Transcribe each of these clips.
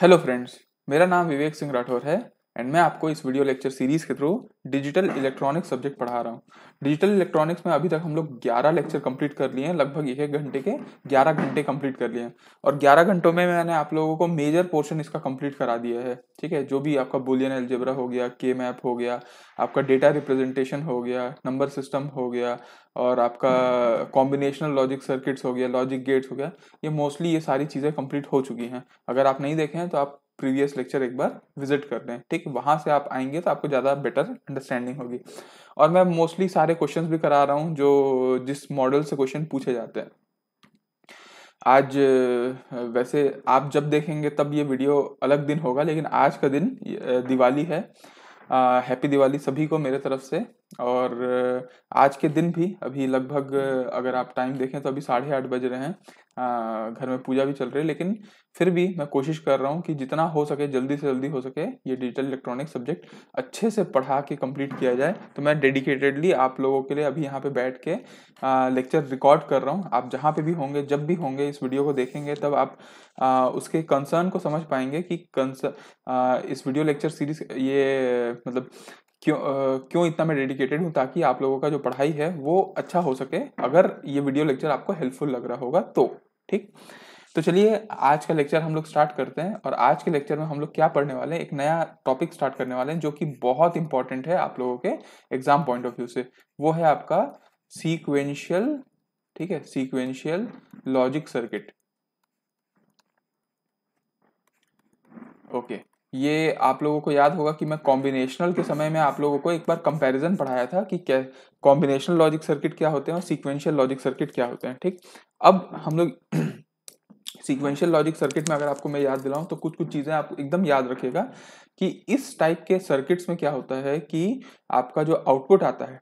Hello friends मेरा नाम विवेक सिंह राठौर है एंड मैं आपको इस वीडियो लेक्चर सीरीज के थ्रू डिजिटल इलेक्ट्रॉनिक्स सब्जेक्ट पढ़ा रहा हूँ डिजिटल इलेक्ट्रॉनिक्स में अभी तक हम लोग 11 लेक्चर कंप्लीट कर लिए हैं लगभग एक एक घंटे के 11 घंटे कंप्लीट कर लिए हैं और 11 घंटों में मैंने आप लोगों को मेजर पोर्शन इसका कंप्लीट करा दिया है ठीक है जो भी आपका बुलियन एल्जेब्रा हो गया के मैप हो गया आपका डेटा रिप्रेजेंटेशन हो गया नंबर सिस्टम हो गया और आपका कॉम्बिनेशनल लॉजिक सर्किट्स हो गया लॉजिक गेट्स हो गया ये मोस्टली ये सारी चीज़ें कंप्लीट हो चुकी हैं अगर आप नहीं देखें तो आप प्रीवियस लेक्चर एक बार विजिट कर लें ठीक वहां से आप आएंगे तो आपको ज़्यादा बेटर अंडरस्टैंडिंग होगी और मैं मोस्टली सारे क्वेश्चन भी करा रहा हूँ जो जिस मॉडल से क्वेश्चन पूछे जाते हैं आज वैसे आप जब देखेंगे तब ये वीडियो अलग दिन होगा लेकिन आज का दिन दिवाली है हैप्पी दिवाली सभी को मेरे तरफ से और आज के दिन भी अभी लगभग अगर आप टाइम देखें तो अभी साढ़े आठ बज रहे हैं आ, घर में पूजा भी चल रही है लेकिन फिर भी मैं कोशिश कर रहा हूँ कि जितना हो सके जल्दी से जल्दी हो सके ये डिजिटल इलेक्ट्रॉनिक सब्जेक्ट अच्छे से पढ़ा के कंप्लीट किया जाए तो मैं डेडिकेटेडली आप लोगों के लिए अभी यहाँ पे बैठ के लेक्चर रिकॉर्ड कर रहा हूँ आप जहाँ पे भी होंगे जब भी होंगे इस वीडियो को देखेंगे तब आप आ, उसके कंसर्न को समझ पाएंगे कि कंसर्न इस वीडियो लेक्चर सीरीज ये मतलब क्यों आ, क्यों इतना मैं डेडिकेटेड हूँ ताकि आप लोगों का जो पढ़ाई है वो अच्छा हो सके अगर ये वीडियो लेक्चर आपको हेल्पफुल लग रहा होगा तो ठीक तो चलिए आज का लेक्चर हम लोग स्टार्ट करते हैं और आज के लेक्चर में हम लोग क्या पढ़ने वाले हैं एक नया टॉपिक स्टार्ट करने वाले हैं जो कि बहुत इंपॉर्टेंट है आप लोगों के एग्जाम पॉइंट ऑफ व्यू से वो है आपका सीक्वेंशियल ठीक है सीक्वेंशियल लॉजिक सर्किट ओके ये आप लोगों को याद होगा कि मैं कॉम्बिनेशनल के समय में आप लोगों को एक बार कंपैरिजन पढ़ाया था कि क्या कॉम्बिनेशनल लॉजिक सर्किट क्या होते हैं और सीक्वेंशियल लॉजिक सर्किट क्या होते हैं ठीक अब हम लोग सीक्वेंशियल लॉजिक सर्किट में अगर आपको मैं याद दिलाऊं तो कुछ कुछ चीज़ें आप एकदम याद रखिएगा कि इस टाइप के सर्किट्स में क्या होता है कि आपका जो आउटपुट आता है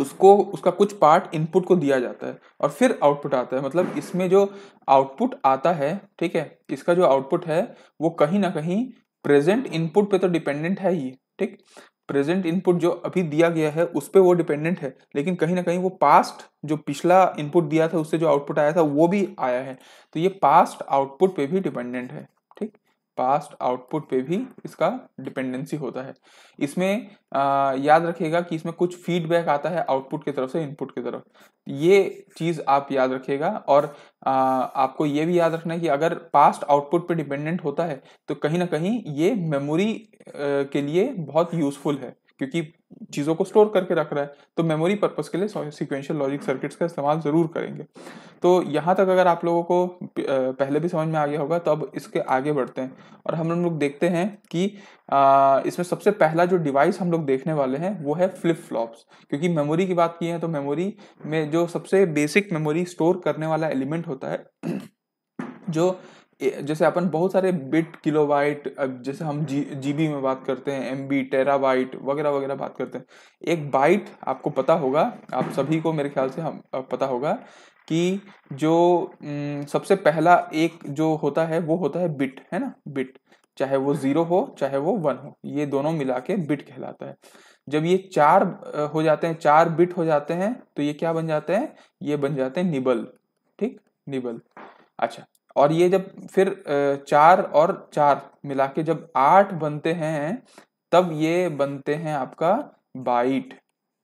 उसको उसका कुछ पार्ट इनपुट को दिया जाता है और फिर आउटपुट आता है मतलब इसमें जो आउटपुट आता है ठीक है इसका जो आउटपुट है वो कहीं ना कहीं प्रेजेंट इनपुट पे तो डिपेंडेंट है ही ठीक प्रेजेंट इनपुट जो अभी दिया गया है उस पर वो डिपेंडेंट है लेकिन कहीं ना कहीं वो पास्ट जो पिछला इनपुट दिया था उससे जो आउटपुट आया था वो भी आया है तो ये पास्ट आउटपुट पे भी डिपेंडेंट है पास्ट आउटपुट पे भी इसका डिपेंडेंसी होता है इसमें आ, याद रखेगा कि इसमें कुछ फीडबैक आता है आउटपुट की तरफ से इनपुट की तरफ ये चीज़ आप याद रखिएगा और आ, आपको ये भी याद रखना है कि अगर पास्ट आउटपुट पे डिपेंडेंट होता है तो कहीं ना कहीं ये मेमोरी के लिए बहुत यूजफुल है क्योंकि चीज़ों को स्टोर करके रख रहा है तो मेमोरी पर्पज़ के लिए सिक्वेंशियल लॉजिक सर्किट्स का इस्तेमाल ज़रूर करेंगे तो यहाँ तक अगर आप लोगों को पहले भी समझ में आ गया होगा तो अब इसके आगे बढ़ते हैं और हम लोग देखते हैं कि इसमें सबसे पहला जो डिवाइस हम लोग देखने वाले हैं वो है फ्लिप फ्लॉप्स क्योंकि मेमोरी की बात की है तो मेमोरी में जो सबसे बेसिक मेमोरी स्टोर करने वाला एलिमेंट होता है जो जैसे अपन बहुत सारे बिट किलोवाइट अब जैसे हम जी जीबी में बात करते हैं एम टेरा टेराबाइट वगैरह वगैरह बात करते हैं एक बाइट आपको पता होगा आप सभी को मेरे ख्याल से हम पता होगा कि जो सबसे पहला एक जो होता है वो होता है बिट है ना बिट चाहे वो जीरो हो चाहे वो वन हो ये दोनों मिला के बिट कहलाता है जब ये चार हो जाते हैं चार बिट हो जाते हैं तो ये क्या बन जाते हैं ये बन जाते हैं निबल ठीक निबल अच्छा और ये जब फिर चार और चार मिला के जब आठ बनते हैं तब ये बनते हैं आपका बाइट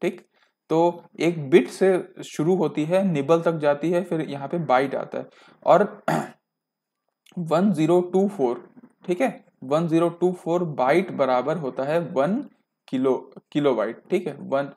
ठीक तो एक बिट से शुरू होती है निबल तक जाती है फिर यहाँ पे बाइट आता है और वन जीरो टू फोर ठीक है one zero two four byte बराबर होता है वन किलो किलो बाइट ठीक है वन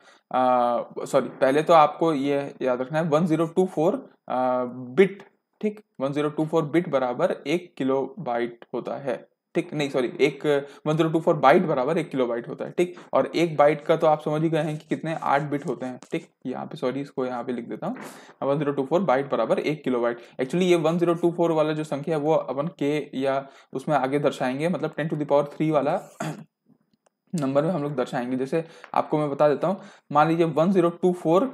सॉरी पहले तो आपको ये याद रखना है one zero two four bit ठीक 1024 बिट बराबर एक किलो बाइट होता है ठीक नहीं सॉरी एक 1024 बाइट बराबर एक किलो बाइट होता है ठीक और एक बाइट का तो आप समझ ही गए हैं कि कितने आठ बिट होते हैं ठीक यहाँ पे सॉरी इसको यहाँ पे लिख देता हूँ one zero two four byte बराबर एक किलो बाइट एक्चुअली ये 1024 वाला जो संख्या है वो अपन के या उसमें आगे दर्शाएंगे मतलब टेन टू दावर थ्री वाला नंबर में हम लोग दर्शाएंगे जैसे आपको मैं बता देता हूँ मान लीजिए 1024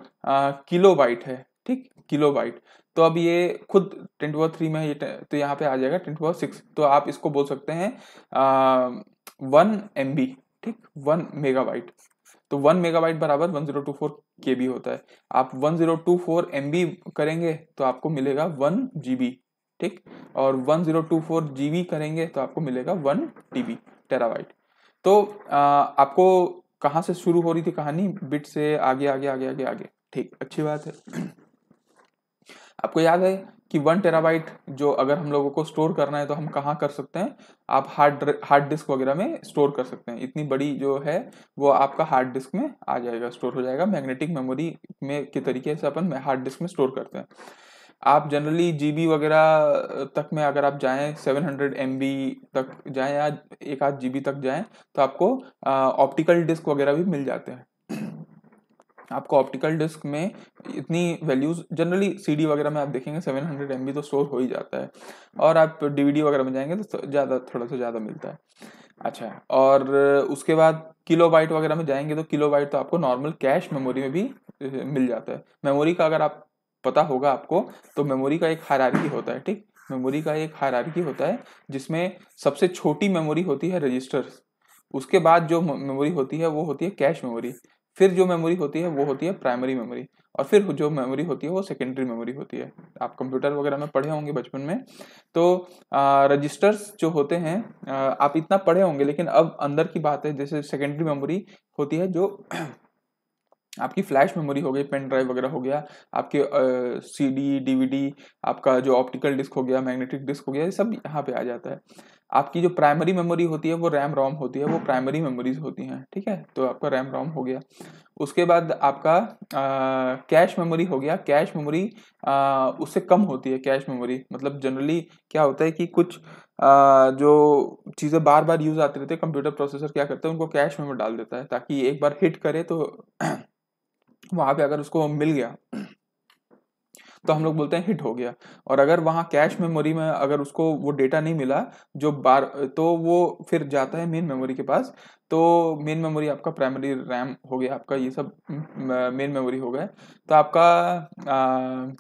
किलो बाइट है ठीक किलो बाइट तो अब ये खुद टेन टू पावर थ्री में ये तो यहाँ पे आ जाएगा टेन टू पावर सिक्स तो आप इसको बोल सकते हैं वन एम बी ठीक वन मेगाबाइट तो वन मेगाबाइट बराबर one zero two four K B होता है आप one zero two four M B करेंगे तो आपको मिलेगा वन जी बी ठीक और one zero two four G B करेंगे तो आपको मिलेगा वन टी बी टेराबाइट तो आ, आपको कहाँ से शुरू हो रही थी कहानी बिट से आगे आगे आगे आगे आगे ठीक अच्छी बात है आपको याद है कि वन टेराबाइट जो अगर हम लोगों को स्टोर करना है तो हम कहाँ कर सकते हैं आप हार्ड हार्ड डिस्क वगैरह में स्टोर कर सकते हैं इतनी बड़ी जो है वो आपका हार्ड डिस्क में आ जाएगा स्टोर हो जाएगा मैग्नेटिक मेमोरी में के तरीके से अपन हार्ड डिस्क में स्टोर करते हैं आप जनरली जी वगैरह तक में अगर आप जाएं सेवन हंड्रेड तक जाएं या एक आध जी तक जाएं तो आपको ऑप्टिकल डिस्क वगैरह भी मिल जाते हैं आपको ऑप्टिकल डिस्क में इतनी वैल्यूज़ जनरली सीडी वगैरह में आप देखेंगे सेवन हंड्रेड एम तो स्टोर हो ही जाता है और आप डीवीडी वगैरह में जाएंगे तो ज़्यादा थोड़ा सा ज़्यादा मिलता है अच्छा और उसके बाद किलो बाइट वगैरह में जाएंगे तो किलो बाइट तो आपको नॉर्मल कैश मेमोरी में भी मिल जाता है मेमोरी का अगर आप पता होगा आपको तो मेमोरी का एक हायरार्की होता है ठीक मेमोरी का एक हायरार्की होता है जिसमें सबसे छोटी मेमोरी होती है रजिस्टर्स उसके बाद जो मेमोरी होती है वो होती है कैश मेमोरी फिर जो मेमोरी होती है वो होती है प्राइमरी मेमोरी और फिर जो मेमोरी होती है वो सेकेंडरी मेमोरी होती है आप कंप्यूटर वगैरह में पढ़े होंगे बचपन में तो रजिस्टर्स जो होते हैं आ, आप इतना पढ़े होंगे लेकिन अब अंदर की बात है जैसे सेकेंडरी मेमोरी होती है जो आपकी फ्लैश मेमोरी हो गई पेन ड्राइव वगैरह हो गया आपके सी डी डी आपका जो ऑप्टिकल डिस्क हो गया मैग्नेटिक डिस्क हो गया ये सब यहाँ पे आ जाता है आपकी जो प्राइमरी मेमोरी होती है वो रैम रोम होती है वो प्राइमरी मेमोरीज होती हैं ठीक है तो आपका रैम रोम हो गया उसके बाद आपका कैश मेमोरी हो गया कैश मेमोरी उससे कम होती है कैश मेमोरी मतलब जनरली क्या होता है कि कुछ आ, जो चीज़ें बार बार यूज़ आती रहती है कंप्यूटर प्रोसेसर क्या करता है उनको कैश मेमोरी डाल देता है ताकि एक बार हिट करे तो वहाँ पे अगर उसको मिल गया तो हम लोग बोलते हैं हिट हो गया और अगर वहाँ कैश मेमोरी में अगर उसको वो डेटा नहीं मिला जो बार तो वो फिर जाता है मेन मेमोरी के पास तो मेन मेमोरी आपका प्राइमरी रैम हो गया आपका ये सब मेन मेमोरी हो गया तो आपका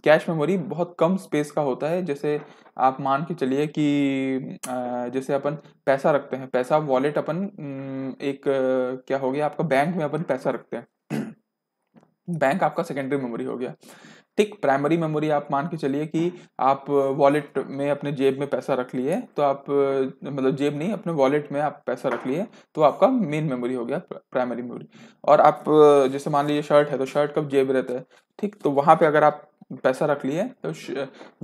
कैश मेमोरी बहुत कम स्पेस का होता है जैसे आप मान के चलिए कि जैसे अपन पैसा रखते हैं पैसा वॉलेट अपन एक क्या हो गया आपका बैंक में अपन पैसा रखते हैं बैंक आपका सेकेंडरी मेमोरी हो गया ठीक प्राइमरी मेमोरी आप मान के चलिए कि आप वॉलेट में अपने जेब में पैसा रख लिए तो आप मतलब जेब नहीं अपने वॉलेट में आप पैसा रख लिए तो आपका मेन मेमोरी हो गया प्राइमरी मेमोरी और आप जैसे मान लीजिए शर्ट है तो शर्ट कब जेब रहता है ठीक तो वहाँ पे अगर आप पैसा रख लिए तो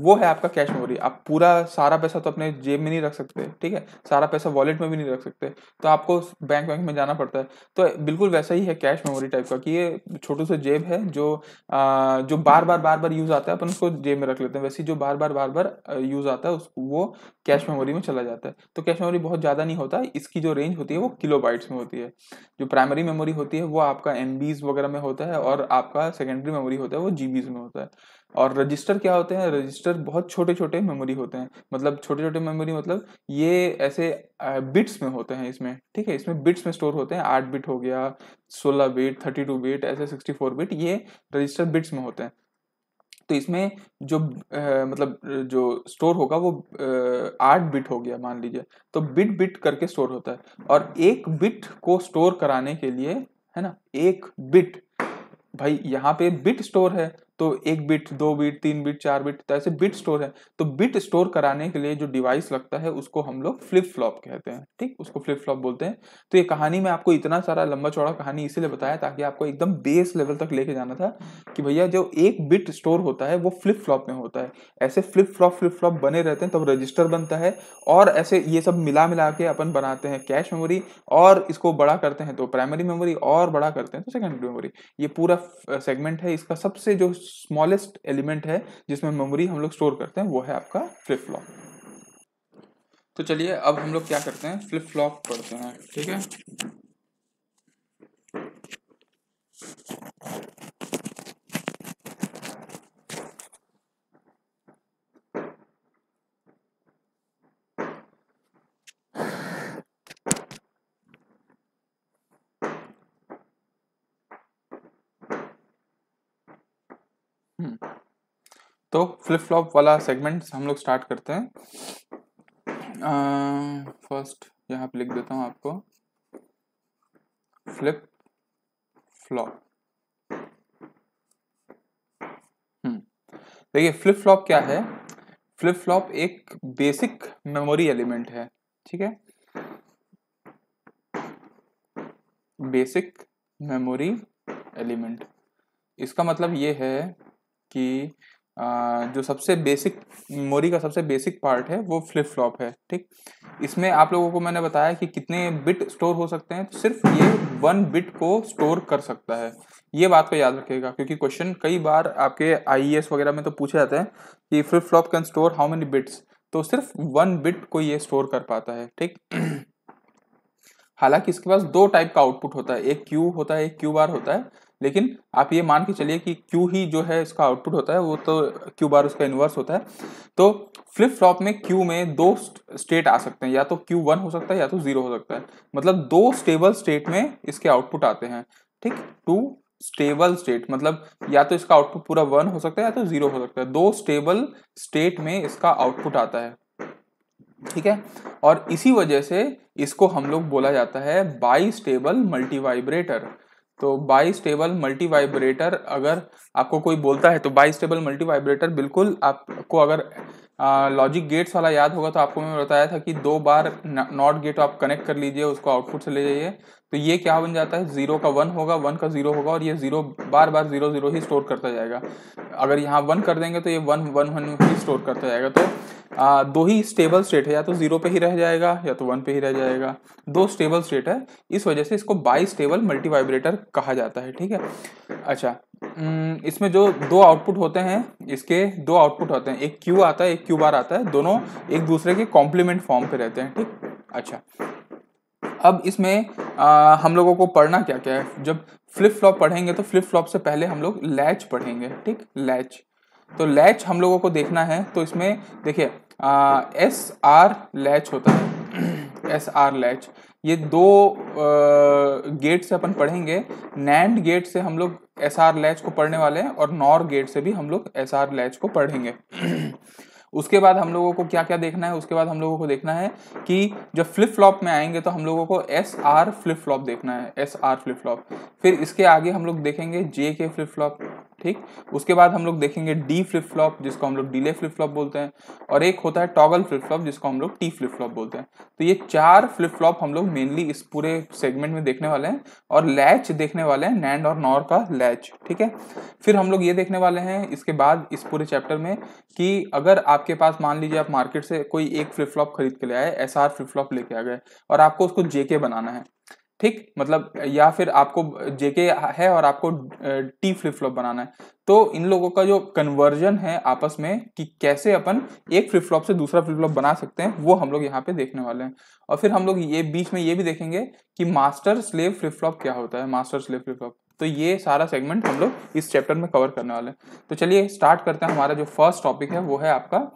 वो है आपका कैश मेमोरी आप पूरा सारा पैसा तो अपने जेब में नहीं रख सकते ठीक है सारा पैसा वॉलेट में भी नहीं रख सकते तो आपको बैंक वैंक में जाना पड़ता है तो बिल्कुल वैसा ही है कैश मेमोरी टाइप का कि ये छोटू सा जेब है जो आ, जो बार बार बार बार यूज आता है अपन उसको जेब में रख लेते हैं वैसे जो बार बार बार बार यूज आता है उसको वो कैश मेमोरी में चला जाता है तो कैश मेमोरी बहुत ज़्यादा नहीं होता इसकी जो रेंज होती है वो किलो में होती है जो प्राइमरी मेमोरी होती है वो आपका एम वगैरह में होता है और आपका सेकेंडरी मेमोरी होता है वो जी में होता है और रजिस्टर क्या होते हैं रजिस्टर बहुत छोटे छोटे मेमोरी होते हैं मतलब छोटे छोटे मेमोरी मतलब ये ऐसे बिट्स में होते हैं इसमें ठीक है इसमें बिट्स में स्टोर होते हैं आठ बिट हो गया सोलह बिट थर्टी टू बिट ऐसे सिक्सटी फोर बिट ये रजिस्टर बिट्स में होते हैं तो इसमें जो आ, मतलब जो स्टोर होगा वो आठ बिट हो गया मान लीजिए तो बिट बिट करके स्टोर होता है और एक बिट को स्टोर कराने के लिए है ना एक बिट भाई यहाँ पे बिट स्टोर है तो एक बिट दो बिट तीन बिट चार बिट तो ऐसे बिट स्टोर है तो बिट स्टोर कराने के लिए जो डिवाइस लगता है उसको हम लोग फ्लिप फ्लॉप कहते हैं ठीक उसको फ्लिप फ्लॉप बोलते हैं तो ये कहानी में आपको इतना सारा लंबा चौड़ा कहानी इसीलिए बताया ताकि आपको एकदम बेस लेवल तक लेके जाना था कि भैया जो एक बिट स्टोर होता है वो फ्लिप फ्लॉप में होता है ऐसे फ्लिप फ्लॉप फ्लिप फ्लॉप बने रहते हैं तब रजिस्टर बनता है और ऐसे ये सब मिला मिला के अपन बनाते हैं कैश मेमोरी और इसको बड़ा करते हैं तो प्राइमरी मेमोरी और बड़ा करते हैं तो सेकेंडरी मेमोरी ये पूरा सेगमेंट है इसका सबसे जो स्मॉलेस्ट एलिमेंट है जिसमें मेमोरी हम लोग स्टोर करते हैं वो है आपका फ्लिप फ्लॉप तो चलिए अब हम लोग क्या करते हैं फ्लिप फ्लॉप पढ़ते हैं ठीक है तो फ्लिप फ्लॉप वाला सेगमेंट हम लोग स्टार्ट करते हैं फर्स्ट यहाँ पे लिख देता हूँ आपको फ्लिप हम्म, फ्लॉप देखिए फ्लिप फ्लॉप क्या है फ्लिप फ्लॉप एक बेसिक मेमोरी एलिमेंट है ठीक है बेसिक मेमोरी एलिमेंट इसका मतलब ये है कि जो सबसे बेसिक मेमोरी का सबसे बेसिक पार्ट है वो फ्लिप फ्लॉप है ठीक इसमें आप लोगों को मैंने बताया कि कितने बिट स्टोर हो सकते हैं तो सिर्फ ये वन बिट को स्टोर कर सकता है ये बात को याद रखिएगा क्योंकि क्वेश्चन कई बार आपके आई e वगैरह में तो पूछे जाते हैं कि flip flop can store how many bits तो सिर्फ वन बिट को ये स्टोर कर पाता है ठीक हालांकि इसके पास दो टाइप का आउटपुट होता है एक क्यू होता है एक क्यू बार होता है लेकिन आप ये मान के चलिए कि क्यू ही जो है इसका आउटपुट होता है वो तो क्यू बार उसका इन्वर्स होता है तो फ्लिप फ्लॉप में क्यू में दो स्टेट आ सकते हैं या तो क्यू वन हो सकता है या तो जीरो हो सकता है मतलब दो स्टेबल स्टेट में इसके आउटपुट आते हैं ठीक टू स्टेबल स्टेट मतलब या तो इसका आउटपुट पूरा वन हो सकता है या तो जीरो हो सकता है दो स्टेबल स्टेट में इसका आउटपुट आता है ठीक है और इसी वजह से इसको हम लोग बोला जाता है बाई स्टेबल मल्टीवाइब्रेटर तो बाई स्टेबल मल्टी वाइब्रेटर अगर आपको कोई बोलता है तो बाई स्टेबल मल्टी वाइब्रेटर बिल्कुल आपको अगर लॉजिक गेट्स वाला याद होगा तो आपको मैं बताया था कि दो बार नॉट गेट आप कनेक्ट कर लीजिए उसको आउटपुट से ले जाइए तो ये क्या बन जाता है जीरो का वन होगा वन का जीरो होगा और ये जीरो बार बार जीरो जीरो ही स्टोर करता जाएगा अगर यहाँ वन कर देंगे तो ये वन वन वन ही स्टोर करता जाएगा तो आ, दो ही स्टेबल स्टेट है या तो जीरो पे ही रह जाएगा या तो वन पे ही रह जाएगा दो स्टेबल स्टेट है इस वजह से इसको बाई स्टेबल मल्टीवाइब्रेटर कहा जाता है ठीक है अच्छा इसमें जो दो आउटपुट होते हैं इसके दो आउटपुट होते हैं एक क्यू आता है एक क्यू बार आता है दोनों एक दूसरे के कॉम्प्लीमेंट फॉर्म पे रहते हैं ठीक अच्छा अब इसमें आ, हम लोगों को पढ़ना क्या क्या है जब फ्लिप फ्लॉप पढ़ेंगे तो फ्लिप फ्लॉप से पहले हम लोग लैच पढ़ेंगे ठीक लैच तो लैच हम लोगों को देखना है तो इसमें देखिए एस आर लैच होता है एस आर लैच ये दो आ, गेट से अपन पढ़ेंगे नैंड गेट से हम लोग एस आर लैच को पढ़ने वाले हैं और नॉर गेट से भी हम लोग एस आर लैच को पढ़ेंगे उसके बाद हम लोगों को क्या क्या देखना है उसके बाद हम लोगों को देखना है कि जब फ्लिप फ्लॉप में आएंगे तो हम लोगों को एस आर फ्लिप फ्लॉप देखना है एस आर फ्लिप फ्लॉप फिर इसके आगे हम लोग देखेंगे जे के फ्लिप फ्लॉप ठीक उसके बाद हम लोग देखेंगे डी फ्लिप फ्लॉप जिसको हम लोग डिले फ्लिप फ्लॉप बोलते हैं और एक होता है टॉगल फ्लिप फ्लॉप जिसको हम लोग टी फ्लिप फ्लॉप बोलते हैं तो ये चार फ्लिप फ्लॉप हम लोग मेनली इस पूरे सेगमेंट में देखने वाले हैं और लैच देखने वाले हैं नैंड और नॉर का लैच ठीक है फिर हम लोग ये देखने वाले हैं इसके बाद इस पूरे चैप्टर में कि अगर आपके पास मान लीजिए आप मार्केट से कोई एक फ्लिप फ्लॉप खरीद के ले आए एस आर फ्लिप फ्लॉप लेके आ गए और आपको उसको जेके बनाना है ठीक मतलब या फिर आपको जेके है और आपको टी फ्लिप फ्लॉप बनाना है तो इन लोगों का जो कन्वर्जन है आपस में कि कैसे अपन एक फ्लिप फ्लॉप से दूसरा फ्लिप फ्लॉप बना सकते हैं वो हम लोग यहाँ पे देखने वाले हैं और फिर हम लोग ये बीच में ये भी देखेंगे कि मास्टर स्लेव फ्लिप फ्लॉप क्या होता है मास्टर स्लेव फ्लिप फ्लॉप तो ये सारा सेगमेंट हम लोग इस चैप्टर में कवर करने वाले हैं तो चलिए स्टार्ट करते हैं हमारा जो फर्स्ट टॉपिक है वो है आपका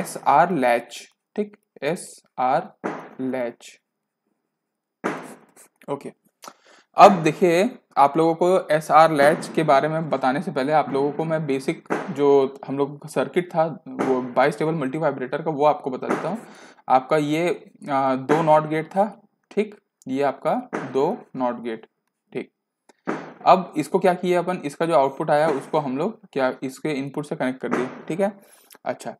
एस आर लैच ठीक एस आर लैच ओके अब देखिए आप लोगों को एस आर लैच के बारे में बताने से पहले आप लोगों को मैं बेसिक जो हम लोग का सर्किट था वो बाई स्टेबल मल्टी वाइब्रेटर का वो आपको बता देता हूँ आपका ये आ, दो नॉट गेट था ठीक ये आपका दो नॉट गेट ठीक अब इसको क्या किया अपन इसका जो आउटपुट आया उसको हम लोग क्या इसके इनपुट से कनेक्ट कर दिए ठीक है अच्छा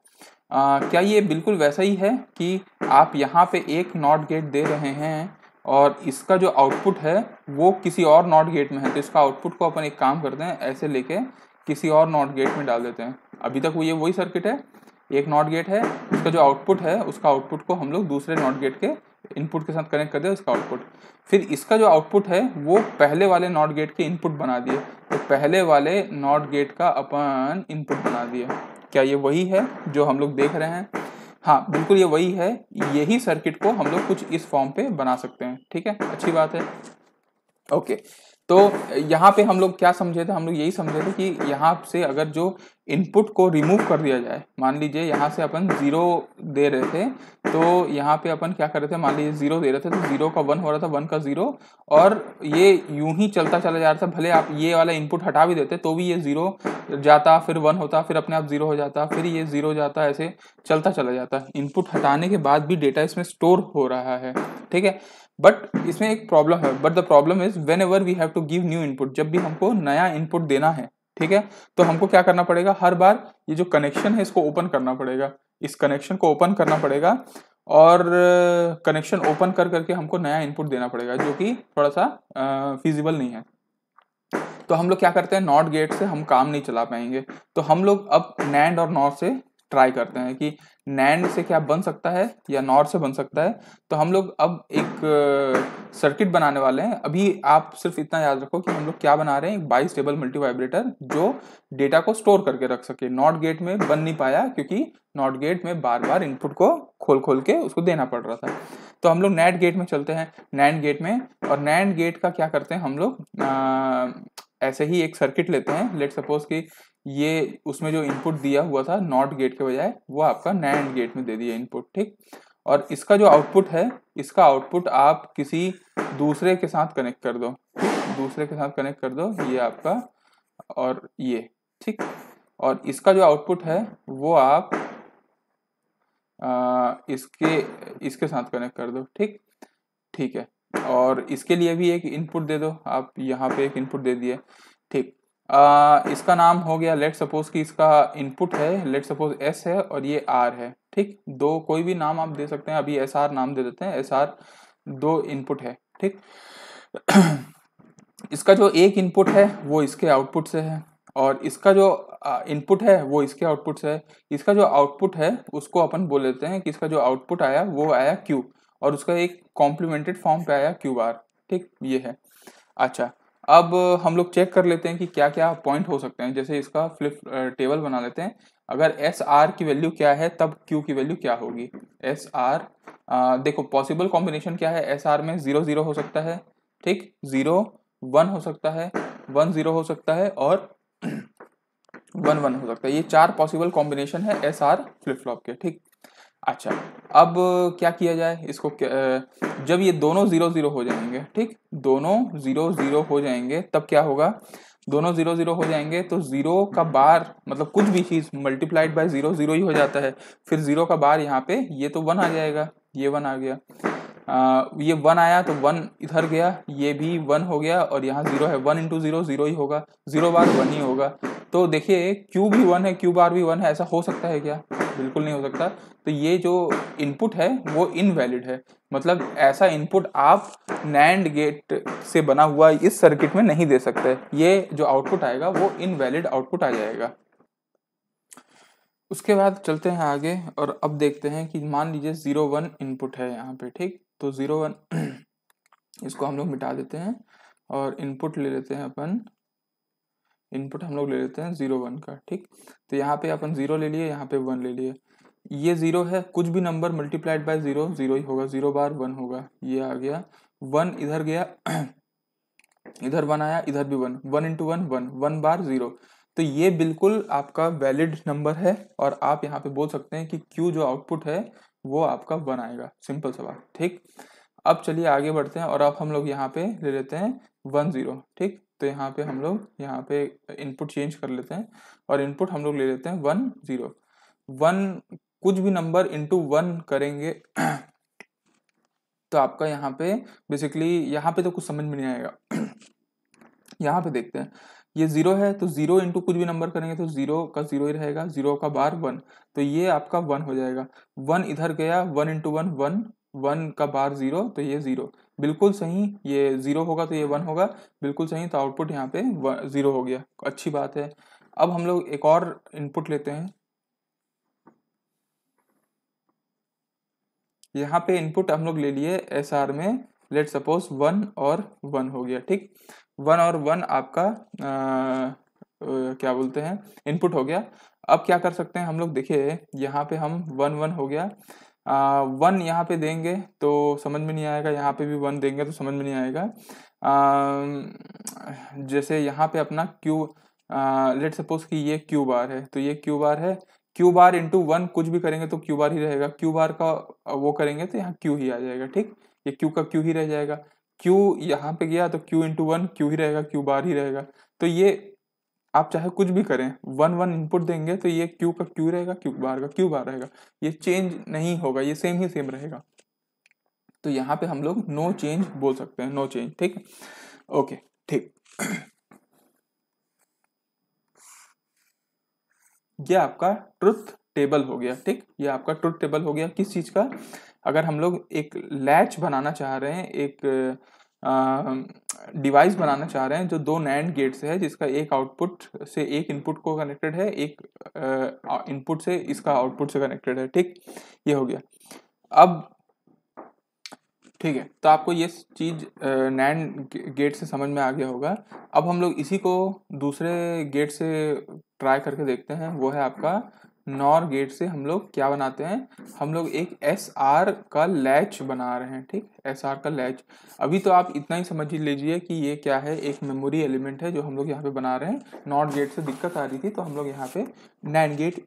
आ, क्या ये बिल्कुल वैसा ही है कि आप यहाँ पे एक नॉट गेट दे रहे हैं और इसका जो आउटपुट है वो किसी और नॉट गेट में है तो इसका आउटपुट को अपन एक काम करते हैं ऐसे लेके किसी और नॉट गेट में डाल देते हैं अभी तक वो ये वही सर्किट है एक नॉट गेट है उसका जो आउटपुट है उसका आउटपुट को हम लोग दूसरे नॉट गेट के इनपुट के साथ कनेक्ट कर दें उसका आउटपुट फिर इसका जो आउटपुट है वो पहले वाले नॉट गेट के इनपुट बना दिए तो पहले वाले नॉट गेट का अपन इनपुट बना दिए क्या ये वही है जो हम लोग देख रहे हैं हाँ बिल्कुल ये वही है यही सर्किट को हम लोग कुछ इस फॉर्म पे बना सकते हैं ठीक है अच्छी बात है ओके तो यहाँ पे हम लोग क्या समझे थे हम लोग यही समझे थे कि यहाँ से अगर जो इनपुट को रिमूव कर दिया जाए मान लीजिए यहाँ से अपन ज़ीरो दे रहे थे तो यहाँ पे अपन क्या कर रहे थे मान लीजिए ज़ीरो दे रहे थे तो ज़ीरो का वन हो रहा था वन का ज़ीरो और ये यूं ही चलता चला जा रहा था भले आप ये वाला इनपुट हटा भी देते तो भी ये ज़ीरो जाता फिर वन होता फिर अपने आप ज़ीरो हो जाता फिर ये ज़ीरो जाता ऐसे चलता चला जाता इनपुट हटाने के बाद भी डेटा इसमें स्टोर हो रहा है ठीक है बट इसमें एक प्रॉब्लम है but the problem is whenever we have to give new input जब भी हमको नया इनपुट देना है ठीक है तो हमको क्या करना पड़ेगा हर बार ये जो कनेक्शन है इसको ओपन करना पड़ेगा इस कनेक्शन को ओपन करना पड़ेगा और कनेक्शन ओपन कर करके हमको नया इनपुट देना पड़ेगा जो कि थोड़ा सा फिजिबल नहीं है तो हम लोग क्या करते हैं नॉट गेट से हम काम नहीं चला पाएंगे तो हम लोग अब नैंड और नॉट से ट्राई करते हैं कि नैंड से क्या बन सकता है या नॉर से बन सकता है तो हम लोग अब एक सर्किट बनाने वाले हैं अभी आप सिर्फ इतना याद रखो कि हम लोग क्या बना रहे हैं एक बाई स्टेबल मल्टी वाइब्रेटर जो डेटा को स्टोर करके रख सके नॉट गेट में बन नहीं पाया क्योंकि नॉट गेट में बार बार इनपुट को खोल खोल के उसको देना पड़ रहा था तो हम लोग नैट गेट में चलते हैं नैंड गेट में और नैंड गेट का क्या करते हैं हम लोग ऐसे ही एक सर्किट लेते हैं लेट सपोज कि ये उसमें जो इनपुट दिया हुआ था नॉट गेट के बजाय वो आपका नैंड गेट में दे दिया इनपुट ठीक और इसका जो आउटपुट है इसका आउटपुट आप किसी दूसरे के साथ कनेक्ट कर दो दूसरे के साथ कनेक्ट कर दो ये आपका और ये ठीक और इसका जो आउटपुट है वो आप आ, इसके इसके साथ कनेक्ट कर दो ठीक ठीक है और इसके लिए भी एक इनपुट दे दो आप यहाँ पे एक इनपुट दे दिए ठीक आ, इसका नाम हो गया लेट सपोज कि इसका इनपुट है लेट सपोज एस है और ये आर है ठीक दो कोई भी नाम आप दे सकते हैं अभी एस आर नाम दे देते हैं एस आर दो इनपुट है ठीक इसका जो एक इनपुट है वो इसके आउटपुट से है और इसका जो इनपुट है वो इसके आउटपुट से है इसका जो आउटपुट है उसको अपन बोल लेते हैं कि इसका जो आउटपुट आया वो आया क्यू और उसका एक कॉम्प्लीमेंटेड फॉर्म पे आया क्यू आर ठीक ये है अच्छा अब हम लोग चेक कर लेते हैं कि क्या क्या पॉइंट हो सकते हैं जैसे इसका फ्लिप टेबल बना लेते हैं अगर एस आर की वैल्यू क्या है तब क्यू की वैल्यू क्या होगी एस आर देखो पॉसिबल कॉम्बिनेशन क्या है एस आर में जीरो जीरो हो सकता है ठीक जीरो वन हो सकता है वन जीरो हो सकता है और वन वन हो सकता है ये चार पॉसिबल कॉम्बिनेशन है एस आर फ्लिप फ्लॉप के ठीक अच्छा अब क्या किया जाए इसको जब ये दोनों ज़ीरो ज़ीरो हो जाएंगे ठीक दोनों ज़ीरो ज़ीरो हो जाएंगे तब क्या होगा दोनों ज़ीरो ज़ीरो हो जाएंगे तो ज़ीरो का बार मतलब कुछ भी चीज़ मल्टीप्लाइड बाय ज़ीरो ज़ीरो ही हो जाता है फिर ज़ीरो का बार यहाँ पे ये तो वन आ जाएगा ये वन आ गया आ, ये वन आया तो वन इधर गया ये भी वन हो गया और यहाँ ज़ीरो है वन इंटू ज़ीरो ज़ीरो ही होगा ज़ीरो बार वन ही होगा तो देखिए क्यू भी वन है क्यू बार भी वन है ऐसा हो सकता है क्या बिल्कुल नहीं हो सकता तो ये जो इनपुट है वो इनवैलिड है मतलब ऐसा इनपुट आप नैंड गेट से बना हुआ इस सर्किट में नहीं दे सकते ये जो आउटपुट आएगा वो इनवैलिड आउटपुट आ जाएगा उसके बाद चलते हैं आगे और अब देखते हैं कि मान लीजिए ज़ीरो वन इनपुट है यहाँ पे ठीक तो ज़ीरो वन इसको हम लोग मिटा देते हैं और इनपुट ले लेते हैं अपन इनपुट हम लोग ले लेते हैं जीरो वन का ठीक तो यहाँ पे अपन जीरो ले लिए यहाँ पे वन ले लिए ये जीरो है कुछ भी number multiplied by zero zero ही होगा जीरो बार वन होगा ये आ गया वन इधर गया इधर वन आया इधर भी one one into one one one bar zero तो ये बिल्कुल आपका वैलिड नंबर है और आप यहाँ पे बोल सकते हैं कि क्यू जो आउटपुट है वो आपका वन आएगा सिंपल सवाल ठीक अब चलिए आगे बढ़ते हैं और अब हम लोग यहाँ पे ले लेते हैं वन ज़ीरो ठीक तो यहाँ पे हम लोग यहाँ पे इनपुट चेंज कर लेते हैं और इनपुट हम लोग ले लेते हैं वन ज़ीरो वन कुछ भी नंबर इंटू वन करेंगे तो आपका यहाँ पे बेसिकली यहाँ पे तो कुछ समझ में नहीं आएगा यहाँ पे देखते हैं ये जीरो है तो जीरो इंटू कुछ भी नंबर करेंगे तो जीरो का जीरो ही रहेगा जीरो का बार वन तो ये आपका वन हो जाएगा वन इधर गया one into one one one का बार जीरो तो ये जीरो बिल्कुल सही ये जीरो होगा तो ये वन होगा बिल्कुल सही तो आउटपुट यहाँ पे जीरो हो गया अच्छी बात है अब हम लोग एक और इनपुट लेते हैं यहाँ पे इनपुट हम लोग ले लिए एस आर में लेट सपोज वन और वन हो गया ठीक वन और वन आपका आ, आ, क्या बोलते हैं इनपुट हो गया अब क्या कर सकते हैं हम लोग देखिए यहाँ पे हम वन वन हो गया वन यहाँ पे देंगे तो समझ में नहीं आएगा यहाँ पे भी वन देंगे तो समझ में नहीं आएगा आ, जैसे यहाँ पे अपना क्यू लेट सपोज कि ये क्यू बार है तो ये क्यू बार है क्यू बार इंटू वन कुछ भी करेंगे तो क्यू बार ही रहेगा क्यू बार का वो करेंगे तो यहाँ क्यू ही आ जाएगा ठीक ये क्यू का क्यू ही रह जाएगा क्यू यहाँ पे गया तो क्यू इंटू वन क्यू ही रहेगा क्यू बार ही रहेगा तो ये आप चाहे कुछ भी करें वन वन इनपुट देंगे तो ये क्यू का क्यू रहेगा क्यू बार का क्यू बार रहेगा ये चेंज नहीं होगा ये सेम ही सेम रहेगा तो यहाँ पे हम लोग नो चेंज बोल सकते हैं नो चेंज ठीक है ओके ठीक ये आपका ट्रुथ टेबल हो गया ठीक ये आपका ट्रुथ टेबल हो गया किस चीज का अगर हम लोग एक लैच बनाना चाह रहे हैं एक डिवाइस बनाना चाह रहे हैं जो दो नैंड गेट से है जिसका एक आउटपुट से एक इनपुट को कनेक्टेड है एक इनपुट से इसका आउटपुट से कनेक्टेड है ठीक ये हो गया अब ठीक है तो आपको ये चीज़ नैंड गेट से समझ में आ गया होगा अब हम लोग इसी को दूसरे गेट से ट्राई करके देखते हैं वो है आपका नॉर गेट से हम लोग क्या बनाते हैं हम लोग एक एस आर का लैच बना रहे हैं ठीक एस आर का लैच अभी तो आप इतना ही समझ लीजिए कि ये क्या है एक मेमोरी एलिमेंट है जो हम लोग यहाँ पे बना रहे हैं नॉर गेट से दिक्कत आ रही थी तो हम लोग यहाँ पे नैन गेट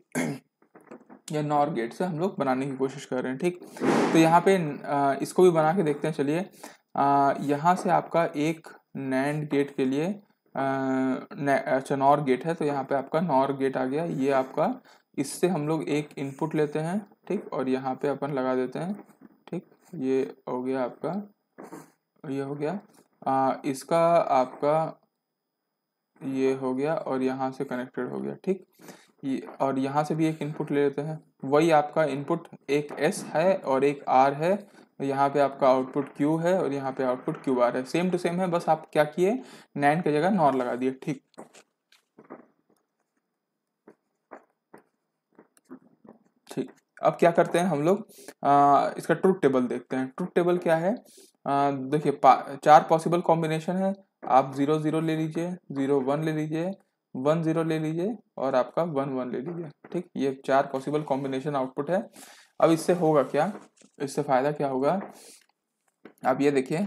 या नॉर गेट से हम लोग बनाने की कोशिश कर रहे हैं ठीक तो यहाँ पे इसको भी बना के देखते हैं चलिए यहाँ से आपका एक नैंड गेट के लिए अच्छा नॉर गेट है तो यहाँ पे आपका नॉर गेट आ गया ये आपका इससे हम लोग एक इनपुट लेते हैं ठीक और यहाँ पे अपन लगा देते हैं ठीक ये हो गया आपका ये हो गया आ, इसका आपका ये हो गया और यहाँ से कनेक्टेड हो गया ठीक ये और यहाँ से भी एक इनपुट ले लेते हैं वही आपका इनपुट एक एस है और एक आर है यहाँ पे आपका आउटपुट क्यू है और यहाँ पे आउटपुट क्यू आर है सेम टू सेम है बस आप क्या किए नाइन की जगह नॉर लगा दिए ठीक अब क्या करते हैं हम लोग इसका ट्रुथ टेबल देखते हैं ट्रुथ टेबल क्या है देखिए चार पॉसिबल कॉम्बिनेशन है आप जीरो जीरो ले लीजिए जीरो वन ले लीजिए वन जीरो ले लीजिए और आपका वन वन ले लीजिए ठीक ये चार पॉसिबल कॉम्बिनेशन आउटपुट है अब इससे होगा क्या इससे फायदा क्या होगा आप ये देखिए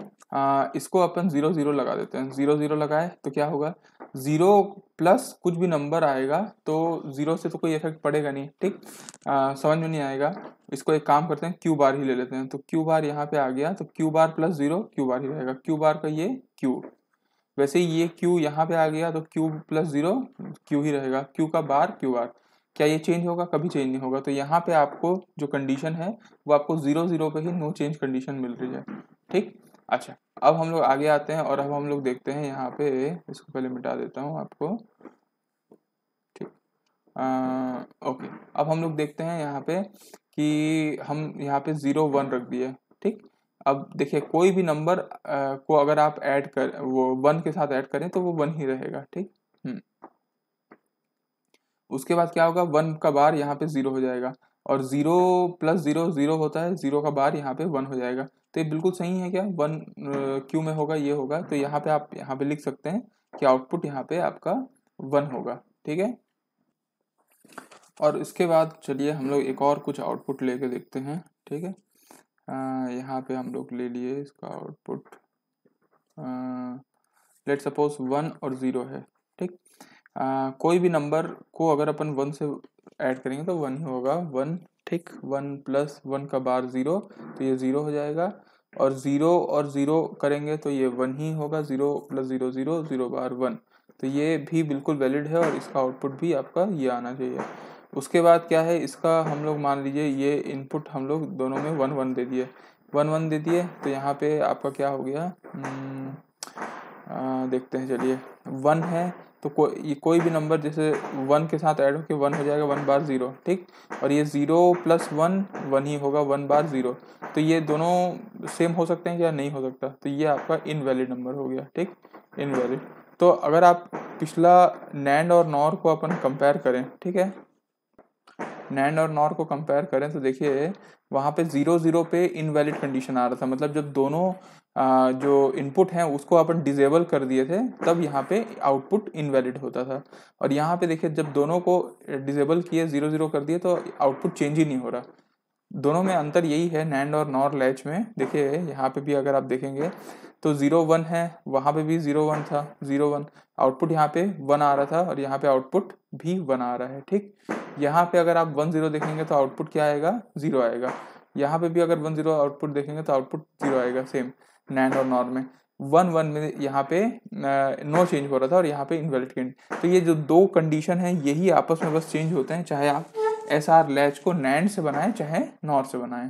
इसको अपन जीरो जीरो लगा देते हैं जीरो जीरो लगाए तो क्या होगा ज़ीरो प्लस कुछ भी नंबर आएगा तो ज़ीरो से तो कोई इफेक्ट पड़ेगा नहीं ठीक समझ में नहीं आएगा इसको एक काम करते हैं क्यू बार ही ले लेते हैं तो क्यू बार यहाँ पे आ गया तो Q bar plus zero Q bar ही रहेगा क्यू बार का ये क्यू वैसे ये क्यू यहाँ पे आ गया तो क्यू प्लस ज़ीरो क्यू ही रहेगा क्यू का बार क्यू बार क्या ये चेंज होगा कभी चेंज नहीं होगा तो यहाँ पे आपको जो कंडीशन है वो आपको ज़ीरो ज़ीरो पे ही नो चेंज कंडीशन मिल रही है ठीक अच्छा अब हम लोग आगे आते हैं और अब हम लोग देखते हैं यहाँ पे इसको पहले मिटा देता हूँ आपको ठीक ओके अब हम लोग देखते हैं यहाँ पे कि हम यहाँ पे ज़ीरो वन रख दिए ठीक अब देखिए कोई भी नंबर को अगर आप ऐड कर वो वन के साथ ऐड करें तो वो वन ही रहेगा ठीक हम्म। उसके बाद क्या होगा वन का बार यहाँ पे ज़ीरो हो जाएगा और ज़ीरो प्लस ज़ीरो ज़ीरो होता है ज़ीरो का बार यहाँ पे वन हो जाएगा तो ये बिल्कुल सही है क्या वन क्यू uh, में होगा ये होगा तो यहाँ पे आप यहाँ पे लिख सकते हैं कि आउटपुट यहाँ पे आपका वन होगा ठीक है और इसके बाद चलिए हम लोग एक और कुछ आउटपुट लेके देखते हैं ठीक है यहाँ पे हम लोग ले लिए इसका आउटपुट लेट सपोज वन और ज़ीरो है कोई भी नंबर को अगर अपन वन से ऐड करेंगे तो वन ही होगा वन ठीक वन प्लस वन का बार ज़ीरो तो ये ज़ीरो हो जाएगा और ज़ीरो और ज़ीरो करेंगे तो ये वन ही होगा zero plus zero zero zero bar one तो ये भी बिल्कुल वैलिड है और इसका आउटपुट भी आपका ये आना चाहिए उसके बाद क्या है इसका हम लोग मान लीजिए ये इनपुट हम लोग दोनों में वन वन दे दिए वन वन दे दिए तो यहाँ पे आपका क्या हो गया हम्म, देखते हैं चलिए वन है तो को, ये कोई भी नंबर जैसे वन के साथ ऐड होकर वन हो जाएगा वन बार ज़ीरो ठीक और ये ज़ीरो प्लस वन वन ही होगा वन बार ज़ीरो तो ये दोनों सेम हो सकते हैं या नहीं हो सकता तो ये आपका इनवैलिड नंबर हो गया ठीक इनवैलिड तो अगर आप पिछला नैंड और नॉर को अपन कंपेयर करें ठीक है नैंड और नॉर को कंपेयर करें तो देखिए वहाँ पे ज़ीरो ज़ीरो पे इनवैलिड कंडीशन आ रहा था मतलब जब दोनों जो इनपुट हैं उसको अपन डिजेबल कर दिए थे तब यहाँ पे आउटपुट इनवैलिड होता था और यहाँ पे देखिए जब दोनों को डिजेबल किए ज़ीरो ज़ीरो कर दिए तो आउटपुट चेंज ही नहीं हो रहा दोनों में अंतर यही है नैंड और नॉर लैच में देखिए यहाँ पे भी अगर आप देखेंगे तो ज़ीरो वन है वहाँ पे भी ज़ीरो वन था ज़ीरो वन आउटपुट यहाँ पे वन आ रहा था और यहाँ पे आउटपुट भी वन आ रहा है ठीक यहाँ पे अगर आप वन ज़ीरो देखेंगे तो आउटपुट क्या आएगा ज़ीरो आएगा यहाँ पे भी अगर वन ज़ीरो आउटपुट देखेंगे तो आउटपुट ज़ीरो आएगा सेम नैंड और नॉर में वन वन में यहाँ पे नो चेंज हो रहा था और यहाँ पे इनवेलिड कंडीशन तो ये जो दो कंडीशन है यही आपस में बस चेंज होते हैं चाहे आप एस आर लैच को नैंड से बनाएं चाहे नॉर से बनाएं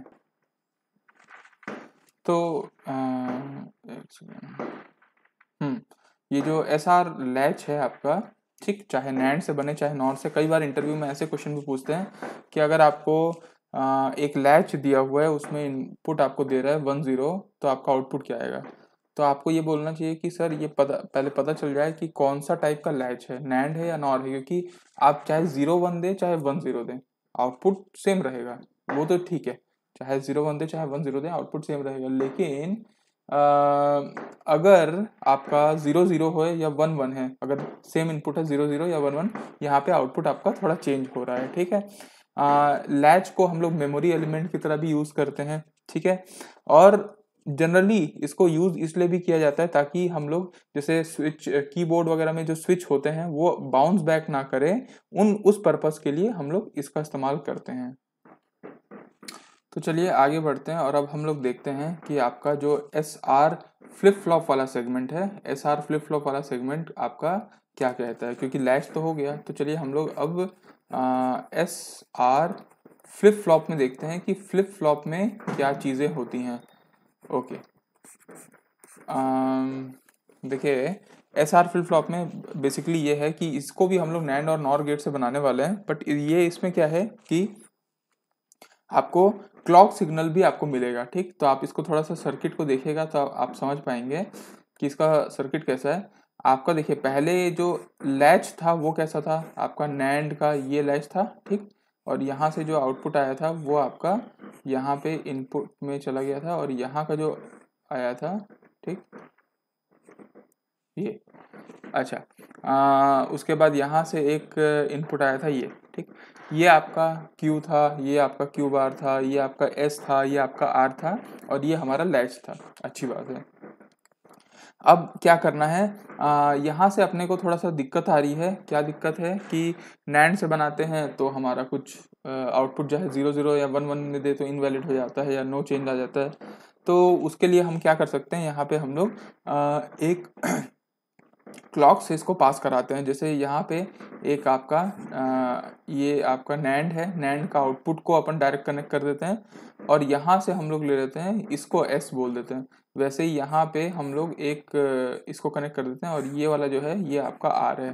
तो हम्म ये जो एस आर लैच है आपका ठीक चाहे नैंड से बने चाहे नॉर से कई बार इंटरव्यू में ऐसे क्वेश्चन भी पूछते हैं कि अगर आपको एक लैच दिया हुआ है उसमें इनपुट आपको दे रहा है वन ज़ीरो तो आपका आउटपुट क्या आएगा तो आपको ये बोलना चाहिए कि सर ये पता पहले पता चल जाए कि कौन सा टाइप का लैच है नैंड है या नॉर है क्योंकि आप चाहे ज़ीरो वन दें चाहे वन ज़ीरो दें आउटपुट सेम रहेगा वो तो ठीक है चाहे ज़ीरो वन दें चाहे वन ज़ीरो दें आउटपुट सेम रहेगा लेकिन आ, अगर आपका ज़ीरो ज़ीरो हो या वन वन है अगर सेम इनपुट है ज़ीरो ज़ीरो या वन वन यहाँ पे आउटपुट आपका थोड़ा चेंज हो रहा है ठीक है लैच को हम लोग मेमोरी एलिमेंट की तरह भी यूज़ करते हैं ठीक है और जनरली इसको यूज़ इसलिए भी किया जाता है ताकि हम लोग जैसे स्विच कीबोर्ड वगैरह में जो स्विच होते हैं वो बाउंस बैक ना करें उन उस पर्पज़ के लिए हम लोग इसका इस्तेमाल करते हैं तो चलिए आगे बढ़ते हैं और अब हम लोग देखते हैं कि आपका जो एस आर फ्लिप फ्लॉप वाला सेगमेंट है एस आर फ्लिप फ्लॉप वाला सेगमेंट आपका क्या कहता है क्योंकि लैच तो हो गया तो चलिए हम लोग अब एस आर फ्लिप फ्लॉप में देखते हैं कि फ्लिप फ्लॉप में क्या चीज़ें होती हैं ओके देखिए एस आर फ्लिप फ्लॉप में बेसिकली ये है कि इसको भी हम लोग नैंड और नॉर गेट से बनाने वाले हैं बट ये इसमें क्या है कि आपको क्लॉक सिग्नल भी आपको मिलेगा ठीक तो आप इसको थोड़ा सा सर्किट को देखेगा तो आप समझ पाएंगे कि इसका सर्किट कैसा है आपका देखिए पहले जो लैच था वो कैसा था आपका नैंड का ये लैच था ठीक और यहाँ से जो आउटपुट आया था वो आपका यहाँ पे इनपुट में चला गया था और यहाँ का जो आया था ठीक ये अच्छा आ, उसके बाद यहाँ से एक इनपुट आया था ये ठीक ये आपका Q था ये आपका Q बार था ये आपका S था ये आपका R था और ये हमारा लैच था अच्छी बात है अब क्या करना है यहाँ से अपने को थोड़ा सा दिक्कत आ रही है क्या दिक्कत है कि नैंड से बनाते हैं तो हमारा कुछ आउटपुट जो है ज़ीरो ज़ीरो या वन वन दे तो इनवैलिड हो जाता है या नो चेंज आ जाता है तो उसके लिए हम क्या कर सकते हैं यहाँ पे हम लोग एक क्लॉक से इसको पास कराते हैं जैसे यहाँ पे एक आपका आ, ये आपका नैंड है नैंड का आउटपुट को अपन डायरेक्ट कनेक्ट कर देते हैं और यहाँ से हम लोग ले लेते हैं इसको एस बोल देते हैं वैसे ही यहाँ पे हम लोग एक इसको कनेक्ट कर देते हैं और ये वाला जो है ये आपका आर है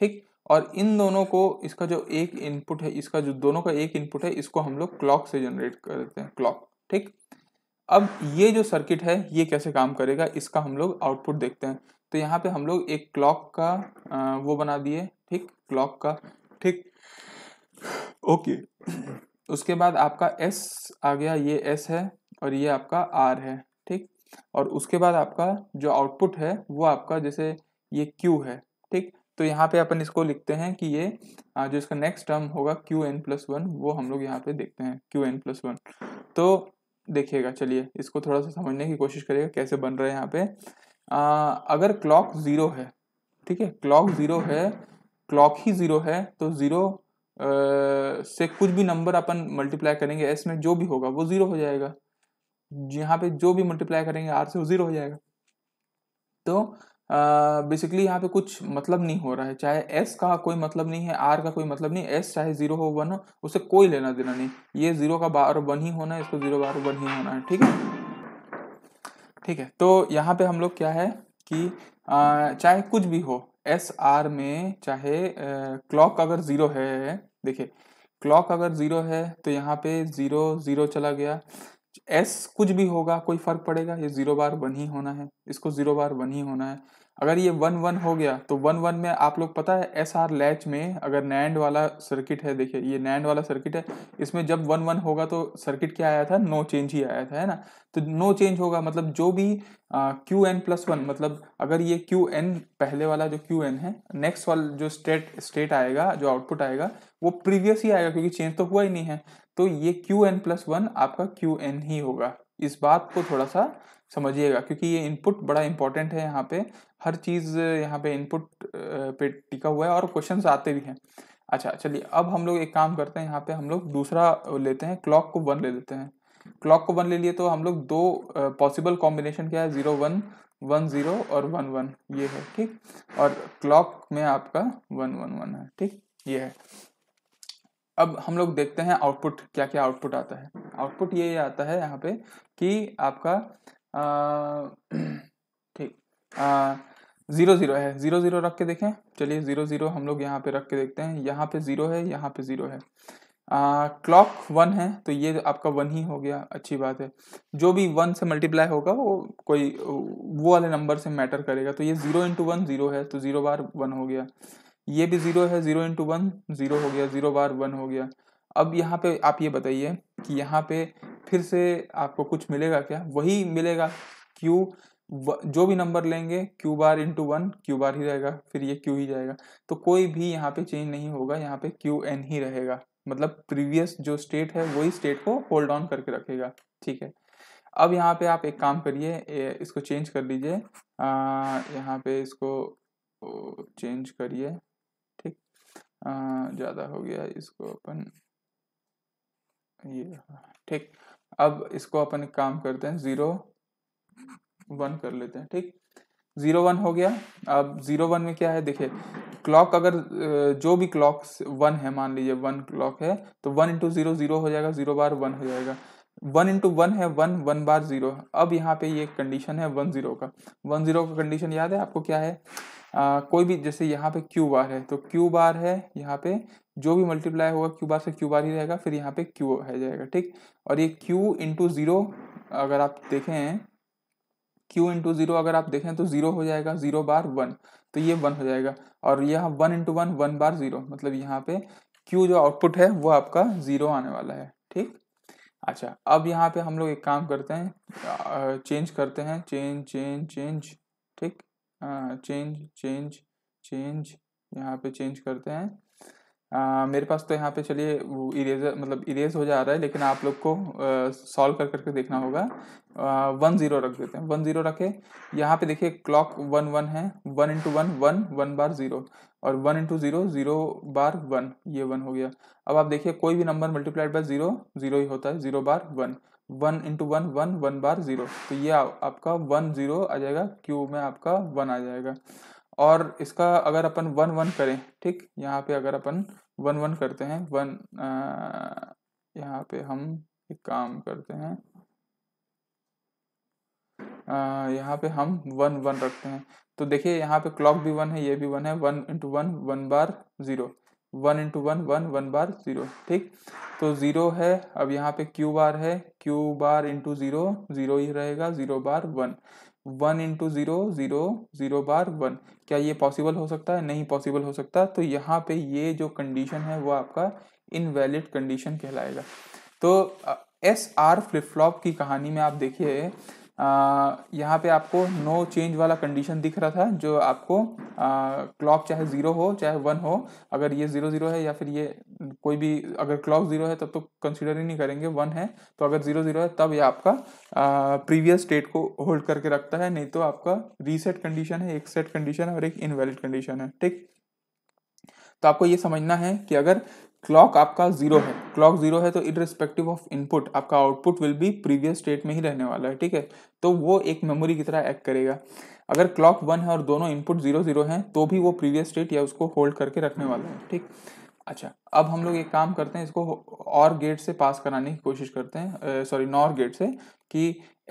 ठीक और इन दोनों को इसका जो एक इनपुट है इसका जो दोनों का एक इनपुट है इसको हम लोग क्लॉक से जनरेट कर देते हैं क्लॉक ठीक अब ये जो सर्किट है ये कैसे काम करेगा इसका हम लोग आउटपुट देखते हैं तो यहाँ पे हम लोग एक क्लॉक का वो बना दिए ठीक क्लॉक का ठीक ओके उसके बाद आपका एस आ गया ये एस है और ये आपका आर है और उसके बाद आपका जो आउटपुट है वो आपका जैसे ये क्यू है ठीक तो यहाँ पे अपन इसको लिखते हैं कि ये जो इसका नेक्स्ट टर्म होगा क्यू एन प्लस वन वो हम लोग यहाँ पे देखते हैं क्यू एन प्लस वन तो देखिएगा चलिए इसको थोड़ा सा समझने की कोशिश करिएगा कैसे बन रहा है यहाँ पे आ, अगर क्लॉक ज़ीरो है ठीक है क्लॉक ज़ीरो है क्लॉक ही ज़ीरो है तो ज़ीरो से कुछ भी नंबर अपन मल्टीप्लाई करेंगे एस में जो भी होगा वो ज़ीरो हो जाएगा यहाँ पे जो भी मल्टीप्लाई करेंगे आर से वो जीरो हो जाएगा तो बेसिकली यहाँ पे कुछ मतलब नहीं हो रहा है चाहे एस का कोई मतलब नहीं है आर का कोई मतलब नहीं एस चाहे जीरो हो वन हो उसे कोई लेना देना नहीं ये जीरो का बार वन ही होना है इसको जीरो बार वन ही होना है ठीक है ठीक है तो यहाँ पे हम लोग क्या है कि आ, चाहे कुछ भी हो एस आर में चाहे क्लॉक अगर जीरो है देखिए क्लॉक अगर जीरो है तो यहाँ पे जीरो जीरो चला गया एस कुछ भी होगा कोई फर्क पड़ेगा ये जीरो बार वन ही होना है इसको जीरो बार वन ही होना है अगर ये वन वन हो गया तो वन वन में आप लोग पता है एस आर लैच में अगर नैंड वाला सर्किट है देखिए ये नैंड वाला सर्किट है इसमें जब वन वन होगा तो सर्किट क्या आया था नो चेंज ही आया था है ना तो नो चेंज होगा मतलब जो भी क्यू एन प्लस वन मतलब अगर ये क्यू एन पहले वाला जो क्यू एन है नेक्स्ट वाला जो स्टेट स्टेट आएगा जो आउटपुट आएगा वो प्रीवियस ही आएगा क्योंकि चेंज तो हुआ ही नहीं है तो ये क्यू एन प्लस वन आपका क्यू एन ही होगा इस बात को थोड़ा सा समझिएगा क्योंकि ये इनपुट बड़ा इंपॉर्टेंट है यहाँ पे हर चीज़ यहाँ पे इनपुट पे टिका हुआ है और क्वेश्चन आते भी हैं अच्छा चलिए अब हम लोग एक काम करते हैं यहाँ पे हम लोग दूसरा लेते हैं क्लॉक को वन ले लेते हैं क्लॉक को वन ले लिए तो हम लोग दो पॉसिबल कॉम्बिनेशन क्या है जीरो वन वन जीरो और वन वन ये है ठीक और क्लॉक में आपका वन वन वन है ठीक ये है अब हम लोग देखते हैं आउटपुट क्या क्या आउटपुट आता है आउटपुट ये आता है यहाँ पे कि आपका ठीक ज़ीरो ज़ीरो है ज़ीरो ज़ीरो रख के देखें चलिए ज़ीरो ज़ीरो हम लोग यहाँ पे रख के देखते हैं यहाँ पे ज़ीरो है यहाँ पे ज़ीरो है क्लॉक वन है तो ये आपका वन ही हो गया अच्छी बात है जो भी वन से मल्टीप्लाई होगा वो कोई वो वाले नंबर से मैटर करेगा तो ये ज़ीरो इंटू वन ज़ीरो है तो ज़ीरो बार वन हो गया ये भी ज़ीरो है ज़ीरो इंटू वन ज़ीरो हो गया ज़ीरो बार वन हो गया अब यहाँ पे आप ये बताइए कि यहाँ पे फिर से आपको कुछ मिलेगा क्या वही मिलेगा क्यू जो भी नंबर लेंगे Q bar into one Q bar ही रहेगा फिर ये क्यू ही जाएगा तो कोई भी यहाँ पे चेंज नहीं होगा यहाँ पे क्यू एन ही रहेगा मतलब प्रीवियस जो स्टेट है वही स्टेट को होल्ड ऑन करके रखेगा ठीक है अब यहाँ पे आप एक काम करिए इसको चेंज कर लीजिए यहाँ पे इसको चेंज करिए हाँ, ज़्यादा हो गया इसको अपन ये ठीक अब इसको अपन एक काम करते हैं ज़ीरो वन कर लेते हैं ठीक ज़ीरो वन हो गया अब ज़ीरो वन में क्या है देखिए क्लॉक अगर जो भी क्लॉक वन है मान लीजिए वन क्लॉक है तो वन इंटू ज़ीरो ज़ीरो हो जाएगा ज़ीरो बार वन हो जाएगा वन इंटू वन है वन वन बार ज़ीरो अब यहाँ पे ये कंडीशन है वन ज़ीरो का वन ज़ीरो का कंडीशन याद है आपको क्या है आ, कोई भी जैसे यहाँ पे क्यू बार है तो क्यू बार है यहाँ पे जो भी मल्टीप्लाई होगा क्यू बार से क्यू बार ही रहेगा फिर यहाँ पे क्यू है जाएगा ठीक और ये क्यू इंटू ज़ीरो अगर आप देखें क्यू इंटू ज़ीरो अगर आप देखें तो ज़ीरो हो जाएगा ज़ीरो बार वन तो ये वन हो जाएगा और यह one into one one bar zero मतलब यहाँ पे क्यू जो आउटपुट है वो आपका ज़ीरो आने वाला है ठीक अच्छा अब यहाँ पे हम लोग एक काम करते हैं चेंज करते हैं चेंज चेंज चेंज ठीक चेंज चेंज चेंज यहाँ पे चेंज करते हैं आ, मेरे पास तो यहाँ पे चलिए वो इरेजर मतलब इरेज हो जा रहा है लेकिन आप लोग को सॉल्व कर करके देखना होगा वन ज़ीरो रख देते हैं वन ज़ीरो रखे यहाँ पे देखिए क्लॉक वन वन है one into one one one bar zero और one into zero zero bar one ये वन हो गया अब आप देखिए कोई भी number multiplied by zero zero ही होता है zero bar one one into one one one bar zero तो ये आ, आपका वन ज़ीरो आ जाएगा क्यू में आपका वन आ जाएगा और इसका अगर अपन वन वन करें ठीक यहाँ पे अगर अपन वन वन करते हैं वन यहाँ पे हम एक काम करते हैं यहाँ पे हम वन वन रखते हैं तो देखिए यहाँ पे क्लॉक भी वन है ये भी वन है one into one one bar zero one into one one one bar zero ठीक तो जीरो है अब यहाँ पे क्यू बार है Q bar into zero zero ही रहेगा zero bar one one into zero zero zero bar one क्या ये पॉसिबल हो सकता है नहीं पॉसिबल हो सकता तो यहाँ पे ये जो कंडीशन है वो आपका इनवैलिड कंडीशन कहलाएगा तो एस आर फ्लिप फ्लॉप की कहानी में आप देखिए यहाँ पे आपको नो चेंज वाला कंडीशन दिख रहा था जो आपको क्लॉक चाहे ज़ीरो हो चाहे वन हो अगर ये ज़ीरो ज़ीरो है या फिर ये कोई भी अगर क्लॉक ज़ीरो है तब तो कंसिडर ही नहीं करेंगे वन है तो अगर ज़ीरो ज़ीरो है तब ये आपका प्रीवियस स्टेट को होल्ड करके रखता है नहीं तो आपका रीसेट कंडीशन है एक सेट कंडीशन है और एक इनवैलिड कंडीशन है ठीक तो आपको ये समझना है कि अगर क्लॉक आपका जीरो है क्लॉक जीरो है तो रिस्पेक्टिव ऑफ इनपुट आपका output will be previous state में ही रहने वाला है ठीक है तो वो एक मेमोरी की तरह एक्ट करेगा अगर क्लॉक वन है और दोनों इनपुट जीरो जीरो हैं तो भी वो प्रीवियस स्टेट या उसको होल्ड करके रखने वाला है ठीक अच्छा अब हम लोग एक काम करते हैं इसको और गेट से पास कराने की कोशिश करते हैं सॉरी नॉर गेट से कि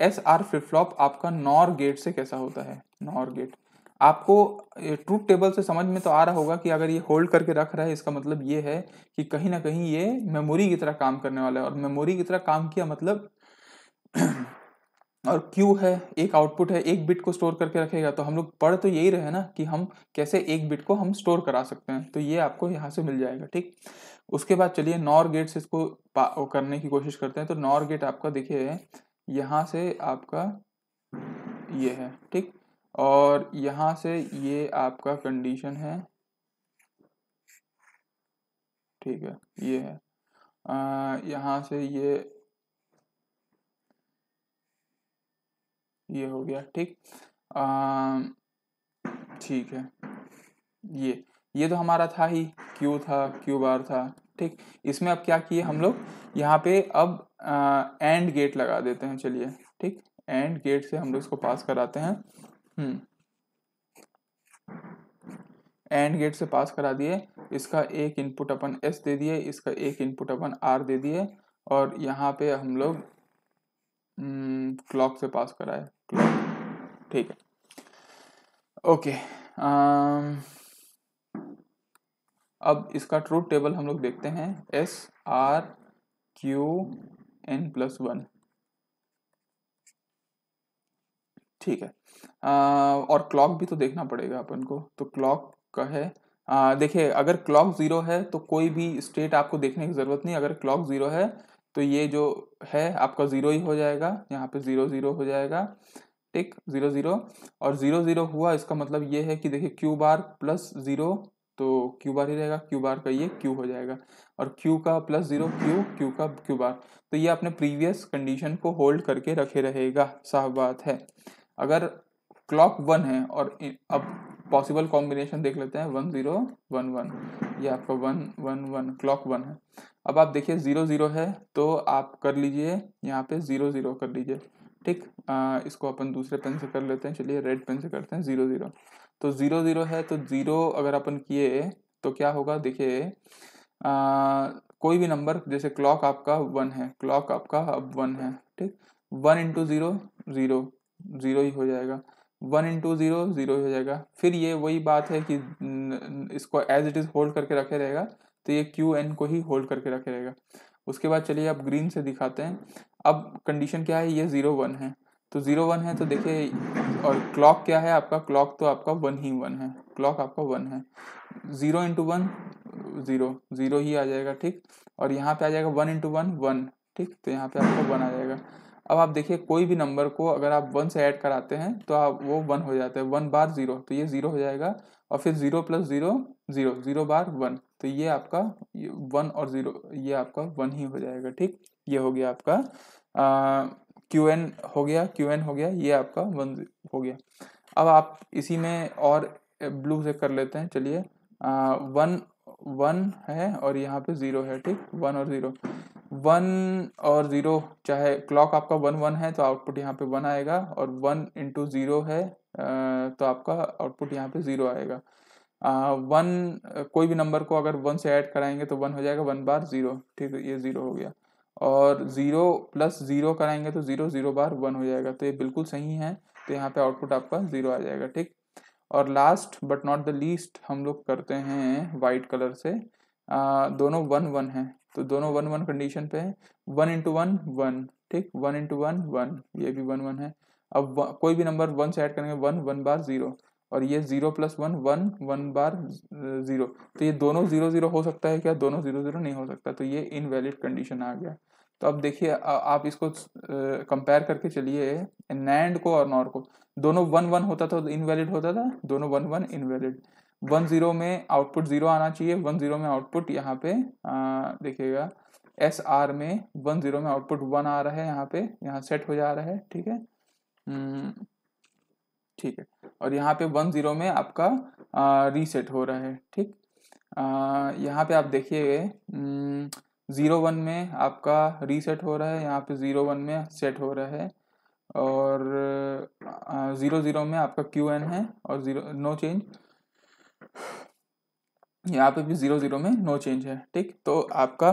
एस आर फ्लिप फ्लॉप आपका नॉर गेट से कैसा होता है नॉर गेट आपको ट्रूथ टेबल से समझ में तो आ रहा होगा कि अगर ये होल्ड करके रख रहा है इसका मतलब ये है कि कहीं ना कहीं ये मेमोरी की तरह काम करने वाला है और मेमोरी की तरह काम किया मतलब और क्यू है एक आउटपुट है एक बिट को स्टोर करके रखेगा तो हम लोग पढ़ तो यही रहे ना कि हम कैसे एक बिट को हम स्टोर करा सकते हैं तो ये आपको यहाँ से मिल जाएगा ठीक उसके बाद चलिए नॉर गेट से इसको करने की कोशिश करते हैं तो नॉर गेट आपका देखिए यहाँ से आपका ये है ठीक और यहाँ से ये आपका कंडीशन है ठीक है ये है आ, यहाँ से ये ये हो गया ठीक ठीक है ये ये तो हमारा था ही क्यू था क्यू बार था ठीक इसमें अब क्या किए हम लोग यहाँ पे अब एंड गेट लगा देते हैं चलिए ठीक एंड गेट से हम लोग इसको पास कराते हैं एंड हम्म। गेट से पास करा दिए इसका एक इनपुट अपन एस दे दिए इसका एक इनपुट अपन आर दे दिए और यहाँ पे हम लोग क्लॉक हम्म, से पास कराए क्लॉक ठीक है ओके आम, um, अब इसका ट्रूथ टेबल हम लोग देखते हैं S R Q N plus one ठीक है आ, और क्लॉक भी तो देखना पड़ेगा अपन को तो क्लॉक का है देखिए अगर क्लॉक ज़ीरो है तो कोई भी स्टेट आपको देखने की ज़रूरत नहीं अगर क्लॉक ज़ीरो है तो ये जो है आपका ज़ीरो ही हो जाएगा यहाँ पे ज़ीरो ज़ीरो हो जाएगा टिक ज़ीरो ज़ीरो और ज़ीरो ज़ीरो हुआ इसका मतलब ये है कि देखिए क्यू बार प्लस ज़ीरो तो क्यू बार ही रहेगा क्यू बार का ये क्यू हो जाएगा और क्यू का प्लस ज़ीरो क्यू क्यू का क्यू बार तो ये अपने प्रीवियस कंडीशन को होल्ड करके रखे रहेगा साफ बात है अगर क्लॉक वन है और अब पॉसिबल कॉम्बिनेशन देख लेते हैं वन जीरो वन वन ये आपका one one one clock one है अब आप देखिए जीरो जीरो है तो आप कर लीजिए यहाँ पे जीरो जीरो कर लीजिए ठीक इसको अपन दूसरे पेन से कर लेते हैं चलिए रेड पेन से करते हैं जीरो जीरो तो जीरो जीरो है तो जीरो अगर अपन किए तो क्या होगा देखिए कोई भी नंबर जैसे क्लॉक आपका वन है क्लॉक आपका अब वन है ठीक one into zero zero zero ही हो जाएगा वन इंटू ज़ीरो ज़ीरो ही हो जाएगा फिर ये वही बात है कि इसको एज इट इज़ होल्ड करके रखे रहेगा तो ये क्यू एन को ही होल्ड करके रखे रहेगा उसके बाद चलिए आप ग्रीन से दिखाते हैं अब कंडीशन क्या है ये ज़ीरो वन है तो ज़ीरो वन है तो देखिए और क्लॉक क्या है आपका क्लॉक तो आपका वन ही वन है क्लॉक आपका वन है zero into one zero zero ही आ जाएगा ठीक और यहाँ पे आ जाएगा वन इंटू वन वन ठीक तो यहाँ पे आपका वन आ जाएगा अब आप देखिए कोई भी नंबर को अगर आप वन से ऐड कराते हैं तो आप वो वन हो जाता है वन बार ज़ीरो तो ये ज़ीरो हो जाएगा और फिर zero plus zero zero zero bar one तो ये आपका वन और ज़ीरो ये आपका वन ही हो जाएगा ठीक ये हो गया आपका क्यू एन हो गया क्यू एन हो गया ये आपका वन हो गया अब आप इसी में और ब्लू से कर लेते हैं चलिए वन वन है और यहाँ पे ज़ीरो है ठीक वन और ज़ीरो वन और ज़ीरो चाहे क्लॉक आपका वन वन है तो आउटपुट यहाँ पे वन आएगा और वन इंटू ज़ीरो है तो आपका आउटपुट यहाँ पे ज़ीरो आएगा वन कोई भी नंबर को अगर वन से ऐड कराएंगे तो वन हो जाएगा वन बार ज़ीरो ठीक है ये ज़ीरो हो गया और ज़ीरो प्लस ज़ीरो कराएंगे तो ज़ीरो ज़ीरो बार वन हो जाएगा तो ये बिल्कुल सही है तो यहाँ पे आउटपुट आपका ज़ीरो आ जाएगा ठीक और last but not the least हम लोग करते हैं वाइट कलर से आ, दोनों वन वन हैं तो दोनों वन वन कंडीशन पे है वन इंटू वन वन ठीक वन इंटू वन वन ये भी वन वन है अब कोई भी नंबर वन से ऐड करेंगे वन वन बार जीरो और ये zero plus one one one bar zero तो ये दोनों जीरो जीरो हो सकता है क्या दोनों जीरो जीरो नहीं हो सकता तो ये इनवैलिड कंडीशन आ गया तो अब देखिए आप इसको कंपेयर करके चलिए नैंड को और नॉर को दोनों वन वन होता था तो इनवैलिड होता था दोनों one one invalid one zero में आउटपुट जीरो आना चाहिए वन जीरो में आउटपुट यहाँ पे देखिएगा एस आर में वन जीरो में आउटपुट वन आ रहा है यहाँ पे यहाँ सेट हो जा रहा है ठीक है हम्म, ठीक है और यहाँ पे वन जीरो में आपका आ, रीसेट हो रहा है ठीक यहाँ पे आप देखिए हम्म, ज़ीरो वन में आपका रीसेट हो रहा है यहाँ पे ज़ीरो वन में सेट हो रहा है और ज़ीरो ज़ीरो में आपका क्यू एन है और ज़ीरो नो चेंज यहाँ पे भी ज़ीरो ज़ीरो में नो चेंज है ठीक तो आपका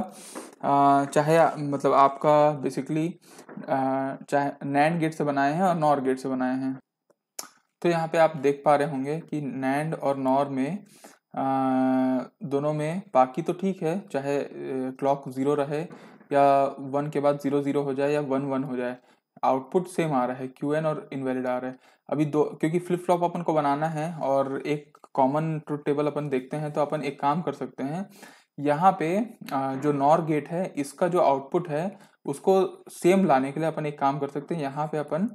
आ, चाहे मतलब आपका बेसिकली चाहे नैंड गेट से बनाए हैं और नॉर गेट से बनाए हैं तो यहाँ पे आप देख पा रहे होंगे कि नैंड और नॉर में आ, दोनों में बाकी तो ठीक है चाहे क्लॉक ज़ीरो रहे या वन के बाद ज़ीरो ज़ीरो हो जाए या वन वन हो जाए आउटपुट सेम आ रहा है क्यू एन और इनवैलिड आ रहा है अभी दो क्योंकि फ्लिप फ्लॉप अपन को बनाना है और एक कॉमन ट्रूथ टेबल अपन देखते हैं तो अपन एक काम कर सकते हैं यहाँ पे जो नॉर गेट है इसका जो आउटपुट है उसको सेम लाने के लिए अपन एक काम कर सकते हैं यहाँ पे अपन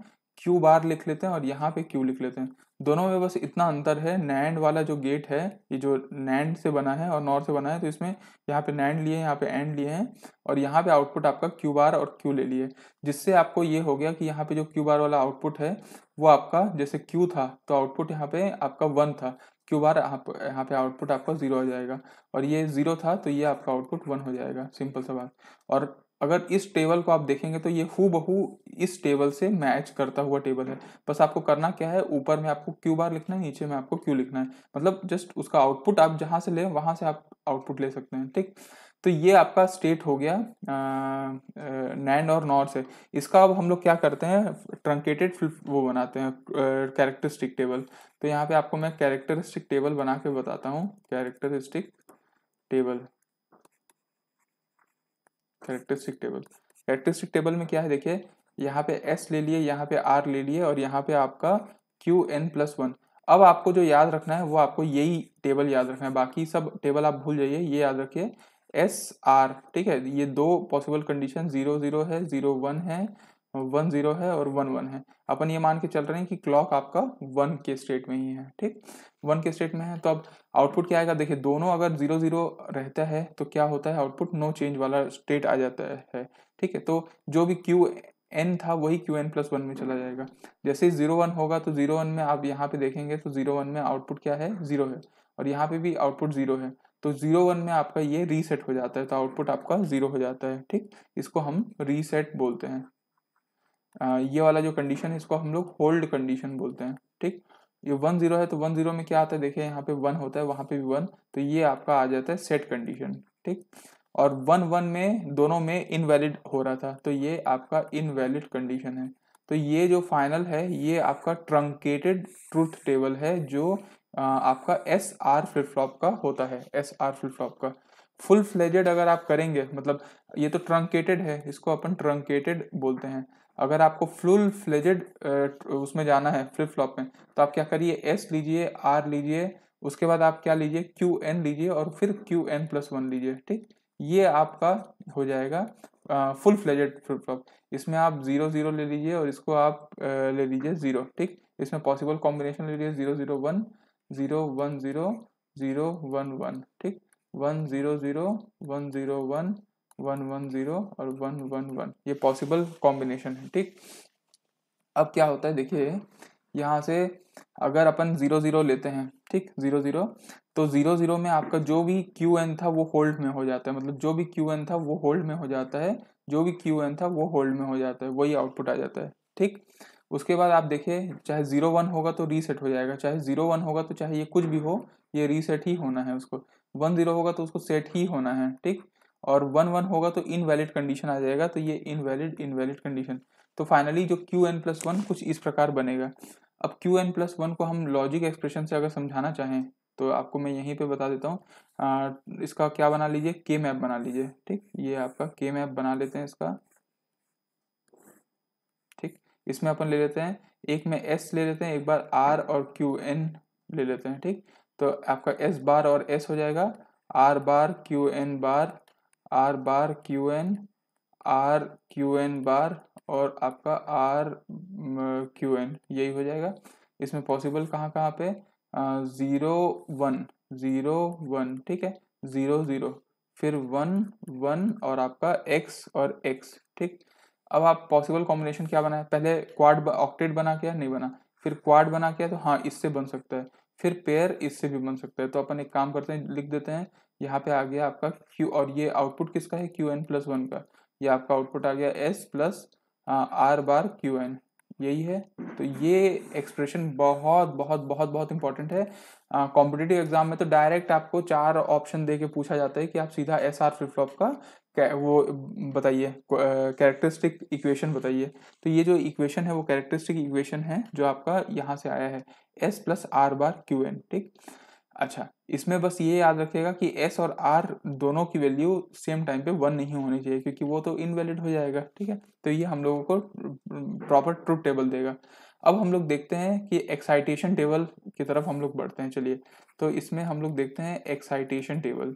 क्यू बार लिख लेते हैं और यहाँ पे क्यू लिख लेते हैं दोनों में बस इतना अंतर है नैंड वाला जो गेट है ये जो नैंड से बना है और नॉर से बना है तो इसमें यहाँ पे नैंड लिए यहाँ पे एंड लिए हैं और यहाँ पे आउटपुट आपका क्यू बार और क्यू ले लिए जिससे आपको ये हो गया कि यहाँ पे जो क्यू बार वाला आउटपुट है वो आपका जैसे क्यू था तो आउटपुट यहाँ पे आपका वन था क्यू बार आप यहाँ पे आउटपुट आपका जीरो हो जाएगा और ये जीरो था तो ये आपका आउटपुट वन हो जाएगा सिंपल सा बात और अगर इस टेबल को आप देखेंगे तो ये हु बहू इस टेबल से मैच करता हुआ टेबल है बस आपको करना क्या है ऊपर में आपको क्यू बार लिखना है नीचे में आपको क्यू लिखना है मतलब जस्ट उसका आउटपुट आप जहाँ से ले वहाँ से आप आउटपुट ले सकते हैं ठीक तो ये आपका स्टेट हो गया नैंड और नॉर्थ से इसका अब हम लोग क्या करते हैं ट्रंकेटेड वो बनाते हैं कैरेक्टरिस्टिक टेबल तो यहाँ पे आपको मैं कैरेक्टरिस्टिक टेबल बना के बताता हूँ characteristic table characteristic table characteristic table में क्या है देखिए यहाँ पे एस ले लिए यहाँ पे आर ले लिए और यहाँ पे आपका क्यू एन प्लस वन अब आपको जो याद रखना है वो आपको यही टेबल याद रखना है बाकी सब टेबल आप भूल जाइए ये याद रखिए एस आर ठीक है ये दो पॉसिबल कंडीशन जीरो जीरो है जीरो वन है वन जीरो है और वन वन है अपन ये मान के चल रहे हैं कि क्लॉक आपका वन के स्टेट में ही है ठीक वन के स्टेट में है तो अब आउटपुट क्या आएगा देखिए दोनों अगर जीरो जीरो रहता है तो क्या होता है आउटपुट नो चेंज वाला स्टेट आ जाता है ठीक है तो जो भी क्यू एन था वही क्यू एन प्लस वन में चला जाएगा जैसे ही जीरो वन होगा तो जीरो वन में आप यहाँ पे देखेंगे तो जीरो वन में आउटपुट क्या है जीरो है और यहाँ पे भी आउटपुट जीरो है तो जीरो वन में आपका ये रीसेट हो जाता है तो आउटपुट आपका जीरो हो जाता है ठीक इसको हम रीसेट बोलते हैं आ, ये वाला जो कंडीशन है इसको हम लोग होल्ड कंडीशन बोलते हैं ठीक ये वन जीरो है तो वन जीरो में क्या आता है देखिए यहाँ पे वन होता है वहां पे भी वन तो ये आपका आ जाता है सेट कंडीशन ठीक और वन वन में दोनों में इनवैलिड हो रहा था तो ये आपका इनवैलिड कंडीशन है तो ये जो फाइनल है ये आपका ट्रंकेटेड ट्रूथ टेबल है जो आपका एस आर फ्लिपफ्लॉप का होता है एस आर फ्लिपफ्लॉप फ्लॉप का फुल फ्लेजेड अगर आप करेंगे मतलब ये तो ट्रंकेटेड है इसको अपन ट्रंकेटेड बोलते हैं अगर आपको फुल फ्लेजेड उसमें जाना है फ्लिप फ्लॉप में तो आप क्या करिए एस लीजिए आर लीजिए उसके बाद आप क्या लीजिए क्यू एन लीजिए और फिर क्यू एन प्लस वन लीजिए ठीक ये आपका हो जाएगा फुल फ्लेजेड फ्लिप फ्लॉप इसमें आप जीरो जीरो ले लीजिए और इसको आप ले लीजिए जीरो ठीक इसमें पॉसिबल कॉम्बिनेशन ले लीजिए zero zero one zero one zero zero one one ठीक one zero zero one zero one one one zero और वन वन वन ये पॉसिबल कॉम्बिनेशन है ठीक अब क्या होता है देखिए यहाँ से अगर अपन जीरो जीरो लेते हैं ठीक जीरो जीरो तो जीरो जीरो में आपका जो भी क्यू एन था वो होल्ड में हो जाता है मतलब जो भी क्यू एन था वो होल्ड में हो जाता है जो भी क्यू एन था वो होल्ड में हो जाता है वही आउटपुट आ जाता है ठीक उसके बाद आप देखिए चाहे ज़ीरो वन होगा तो रीसेट हो जाएगा चाहे ज़ीरो वन होगा तो चाहे ये कुछ भी हो ये रीसेट ही होना है उसको वन ज़ीरो होगा तो उसको सेट ही होना है ठीक और वन वन होगा तो इनवैलिड कंडीशन आ जाएगा तो ये इनवैलिड इनवैलिड कंडीशन तो फाइनली जो क्यू एन प्लस वन कुछ इस प्रकार बनेगा अब क्यू एन प्लस वन को हम लॉजिक एक्सप्रेशन से अगर समझाना चाहें तो आपको मैं यहीं पे बता देता हूँ इसका क्या बना लीजिए के मैप बना लीजिए ठीक ये आपका के मैप बना लेते हैं इसका इसमें अपन ले लेते हैं एक में एस ले लेते हैं एक बार आर और क्यू एन ले लेते हैं ठीक तो आपका एस बार और एस हो जाएगा R bar Q N bar R bar Q N R Q N bar और आपका आर क्यू एन यही हो जाएगा इसमें पॉसिबल कहाँ कहाँ पे ज़ीरो वन ज़ीरो वन ठीक है ज़ीरो ज़ीरो फिर वन वन और आपका एक्स और एक्स ठीक अब आप पॉसिबल कॉम्बिनेशन क्या बनाए पहले क्वाड ऑक्टेट बना क्या नहीं बना फिर क्वाड बना क्या तो हाँ इससे बन सकता है फिर पेयर इससे भी बन सकता है तो अपन एक काम करते हैं लिख देते हैं यहाँ पे आ गया आपका क्यू और ये आउटपुट किसका है क्यू एन प्लस वन का ये आपका आउटपुट आ गया S plus R bar Q N यही है तो ये एक्सप्रेशन बहुत बहुत बहुत बहुत इंपॉर्टेंट है कॉम्पिटेटिव एग्जाम में तो डायरेक्ट आपको चार ऑप्शन दे के पूछा जाता है कि आप सीधा एस आर फ्लिप फ्लॉप का वो बताइए कैरेक्टरिस्टिक इक्वेशन बताइए तो ये जो इक्वेशन है वो कैरेक्टरिस्टिक इक्वेशन है जो आपका यहाँ से आया है S plus R bar Q N ठीक अच्छा इसमें बस ये याद रखिएगा कि एस और आर दोनों की वैल्यू सेम टाइम पे वन नहीं होनी चाहिए क्योंकि वो तो इनवैलिड हो जाएगा ठीक है तो ये हम लोगों को प्रॉपर ट्रूथ टेबल देगा अब हम लोग देखते हैं कि एक्साइटेशन टेबल की तरफ हम लोग बढ़ते हैं चलिए तो इसमें हम लोग देखते हैं एक्साइटेशन टेबल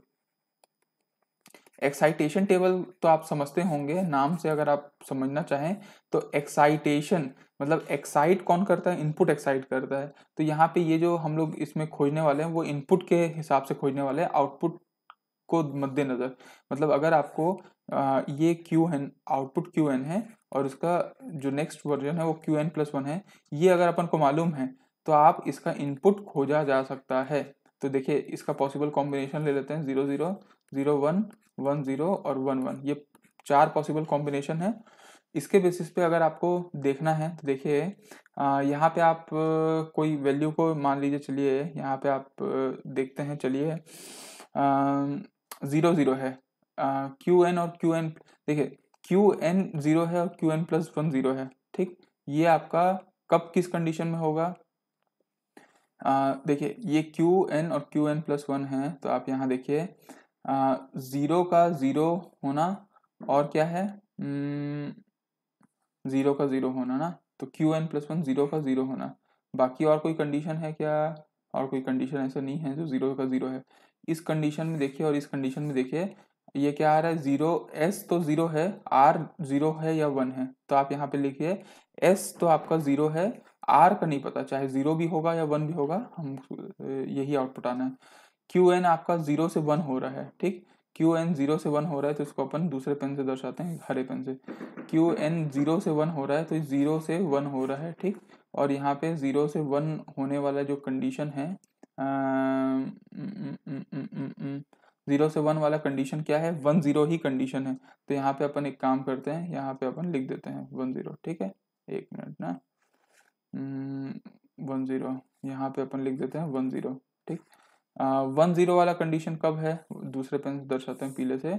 एक्साइटेशन टेबल तो आप समझते होंगे नाम से अगर आप समझना चाहें तो एक्साइटेशन मतलब एक्साइट कौन करता है इनपुट एक्साइट करता है तो यहाँ पे ये जो हम लोग इसमें खोजने वाले हैं वो इनपुट के हिसाब से खोजने वाले हैं आउटपुट को मद्देनज़र मतलब अगर आपको ये Q N output Q N है और इसका जो नेक्स्ट वर्जन है वो क्यू एन प्लस वन है ये अगर अपन को मालूम है तो आप इसका इनपुट खोजा जा सकता है तो देखिए इसका पॉसिबल कॉम्बिनेशन ले लेते हैं zero zero zero one one zero और वन वन ये चार पॉसिबल कॉम्बिनेशन है इसके बेसिस पे अगर आपको देखना है तो देखिए यहाँ पे आप कोई वैल्यू को मान लीजिए चलिए यहाँ पे आप देखते हैं चलिए ज़ीरो ज़ीरो है क्यू एन और क्यू एन देखिए क्यू एन ज़ीरो है और Q N plus one zero है ठीक ये आपका कब किस कंडीशन में होगा देखिए ये क्यू एन और क्यू एन प्लस वन है तो आप यहाँ देखिए ज़ीरो का ज़ीरो होना और क्या है हम्म, ज़ीरो का ज़ीरो होना ना तो Q N plus one zero का ज़ीरो होना बाकी और कोई कंडीशन है क्या और कोई कंडीशन ऐसा नहीं है जो ज़ीरो का ज़ीरो है इस कंडीशन में देखिए और इस कंडीशन में देखिए ये क्या आ रहा है ज़ीरो एस तो ज़ीरो है आर ज़ीरो है या वन है तो आप यहाँ पे लिखिए एस तो आपका ज़ीरो है आर का नहीं पता चाहे ज़ीरो भी होगा या वन भी होगा हम यही आउटपुट आना है क्यू एन आपका जीरो से वन हो रहा है ठीक क्यू एन जीरो से वन हो रहा है तो इसको अपन दूसरे पेन से दर्शाते हैं हरे पेन से क्यू एन जीरो से वन हो रहा है तो जीरो से वन हो रहा है ठीक और यहाँ पे जीरो से वन होने वाला जो कंडीशन है जीरो से वन वाला कंडीशन क्या है वन जीरो ही कंडीशन है तो यहाँ पे अपन एक काम करते हैं यहाँ पे अपन लिख देते हैं वन जीरो ठीक है एक मिनट ना वन जीरो यहाँ पे अपन लिख देते हैं वन जीरो ठीक वन जीरो वाला कंडीशन कब है दूसरे पेन से दर्शाते हैं पीले से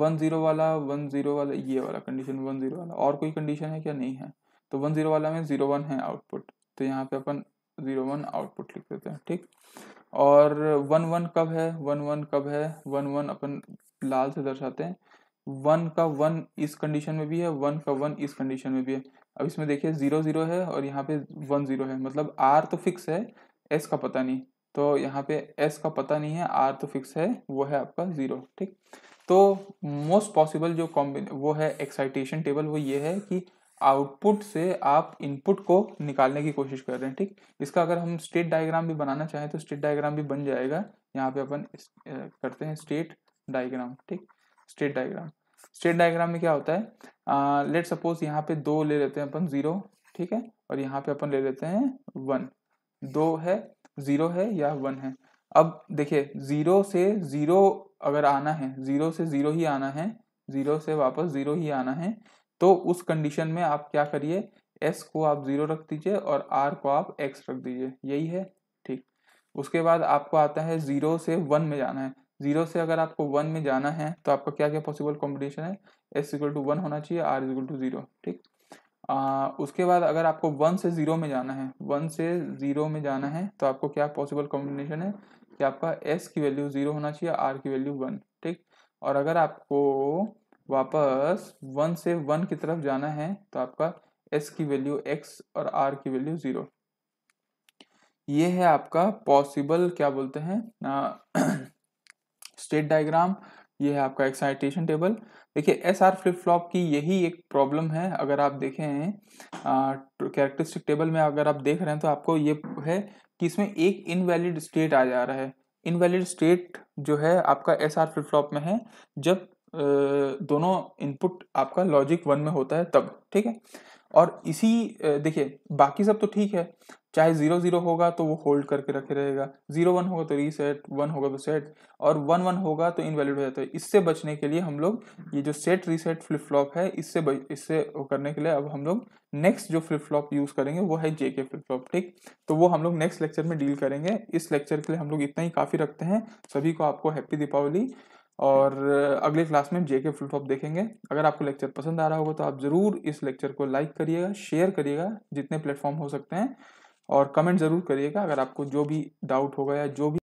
वन जीरो वाला वन जीरो वाला ये वाला कंडीशन वन जीरो वाला और कोई कंडीशन है क्या नहीं है तो वन जीरो वाला में जीरो वन है आउटपुट तो यहाँ पे अपन जीरो वन आउटपुट लिख देते हैं ठीक और वन वन कब है वन वन कब है वन वन अपन लाल से दर्शाते हैं वन का वन इस कंडीशन में भी है वन का वन इस कंडीशन में भी है अब इसमें देखिए जीरो जीरो है और यहाँ पे वन जीरो है मतलब आर तो फिक्स है एस का पता नहीं तो यहाँ पे एस का पता नहीं है आर तो फिक्स है वो है आपका ज़ीरो ठीक तो मोस्ट पॉसिबल जो कॉम्बिन वो है एक्साइटेशन टेबल वो ये है कि आउटपुट से आप इनपुट को निकालने की कोशिश कर रहे हैं ठीक इसका अगर हम स्टेट डायग्राम भी बनाना चाहें तो स्टेट डायग्राम भी बन जाएगा यहाँ पे अपन करते हैं स्टेट डायग्राम ठीक स्टेट डायग्राम स्टेट डायग्राम में क्या होता है लेट सपोज यहाँ पे दो ले लेते हैं अपन जीरो ठीक है और यहाँ पे अपन ले लेते हैं वन दो है ज़ीरो है या वन है अब देखिए ज़ीरो से ज़ीरो अगर आना है ज़ीरो से ज़ीरो ही आना है ज़ीरो से वापस ज़ीरो ही आना है तो उस कंडीशन में आप क्या करिए एस को आप ज़ीरो रख दीजिए और आर को आप एक्स रख दीजिए यही है ठीक उसके बाद आपको आता है ज़ीरो से वन में जाना है जीरो से अगर आपको वन में जाना है तो आपका क्या क्या पॉसिबल कॉम्बिनेशन है एस इक्वल टू वन होना चाहिए आर इक्वल टू जीरो ठीक आ, उसके बाद अगर आपको वन से ज़ीरो में जाना है वन से ज़ीरो में जाना है तो आपको क्या पॉसिबल कॉम्बिनेशन है कि आपका एस की वैल्यू ज़ीरो होना चाहिए आर की वैल्यू वन ठीक और अगर आपको वापस वन से वन की तरफ जाना है तो आपका एस की वैल्यू एक्स और आर की वैल्यू ज़ीरो ये है आपका पॉसिबल क्या बोलते हैं स्टेट डायग्राम ये है आपका एक्साइटेशन टेबल देखिए एस आर फ्लिप फ्लॉप की यही एक प्रॉब्लम है अगर आप देखें कैरेक्टरिस्टिक टेबल तो में अगर आप देख रहे हैं तो आपको ये है कि इसमें एक इनवैलिड स्टेट आ जा रहा है इनवैलिड स्टेट जो है आपका एस आर फ्लिप फ्लॉप में है जब दोनों इनपुट आपका लॉजिक वन में होता है तब ठीक है और इसी देखिए बाकी सब तो ठीक है चाहे जीरो जीरो होगा तो वो होल्ड करके रखे रहेगा जीरो वन होगा तो रीसेट वन होगा तो सेट और वन वन होगा तो इनवैलिड हो जाता है इससे बचने के लिए हम लोग ये जो सेट रीसेट फ्लिप फ्लॉप है इससे बच, इससे करने के लिए अब हम लोग नेक्स्ट जो फ्लिप फ्लॉप यूज़ करेंगे वो है जेके फ्लिप फ्लॉप ठीक तो वो हम लोग नेक्स्ट लेक्चर में डील करेंगे इस लेक्चर के लिए हम लोग इतना ही काफ़ी रखते हैं सभी को आपको हैप्पी दीपावली और अगले क्लास में जे के फ्लिप फ्लॉप देखेंगे अगर आपको लेक्चर पसंद आ रहा होगा तो आप ज़रूर इस लेक्चर को लाइक करिएगा शेयर करिएगा जितने प्लेटफॉर्म हो सकते हैं और कमेंट ज़रूर करिएगा अगर आपको जो भी डाउट होगा या जो भी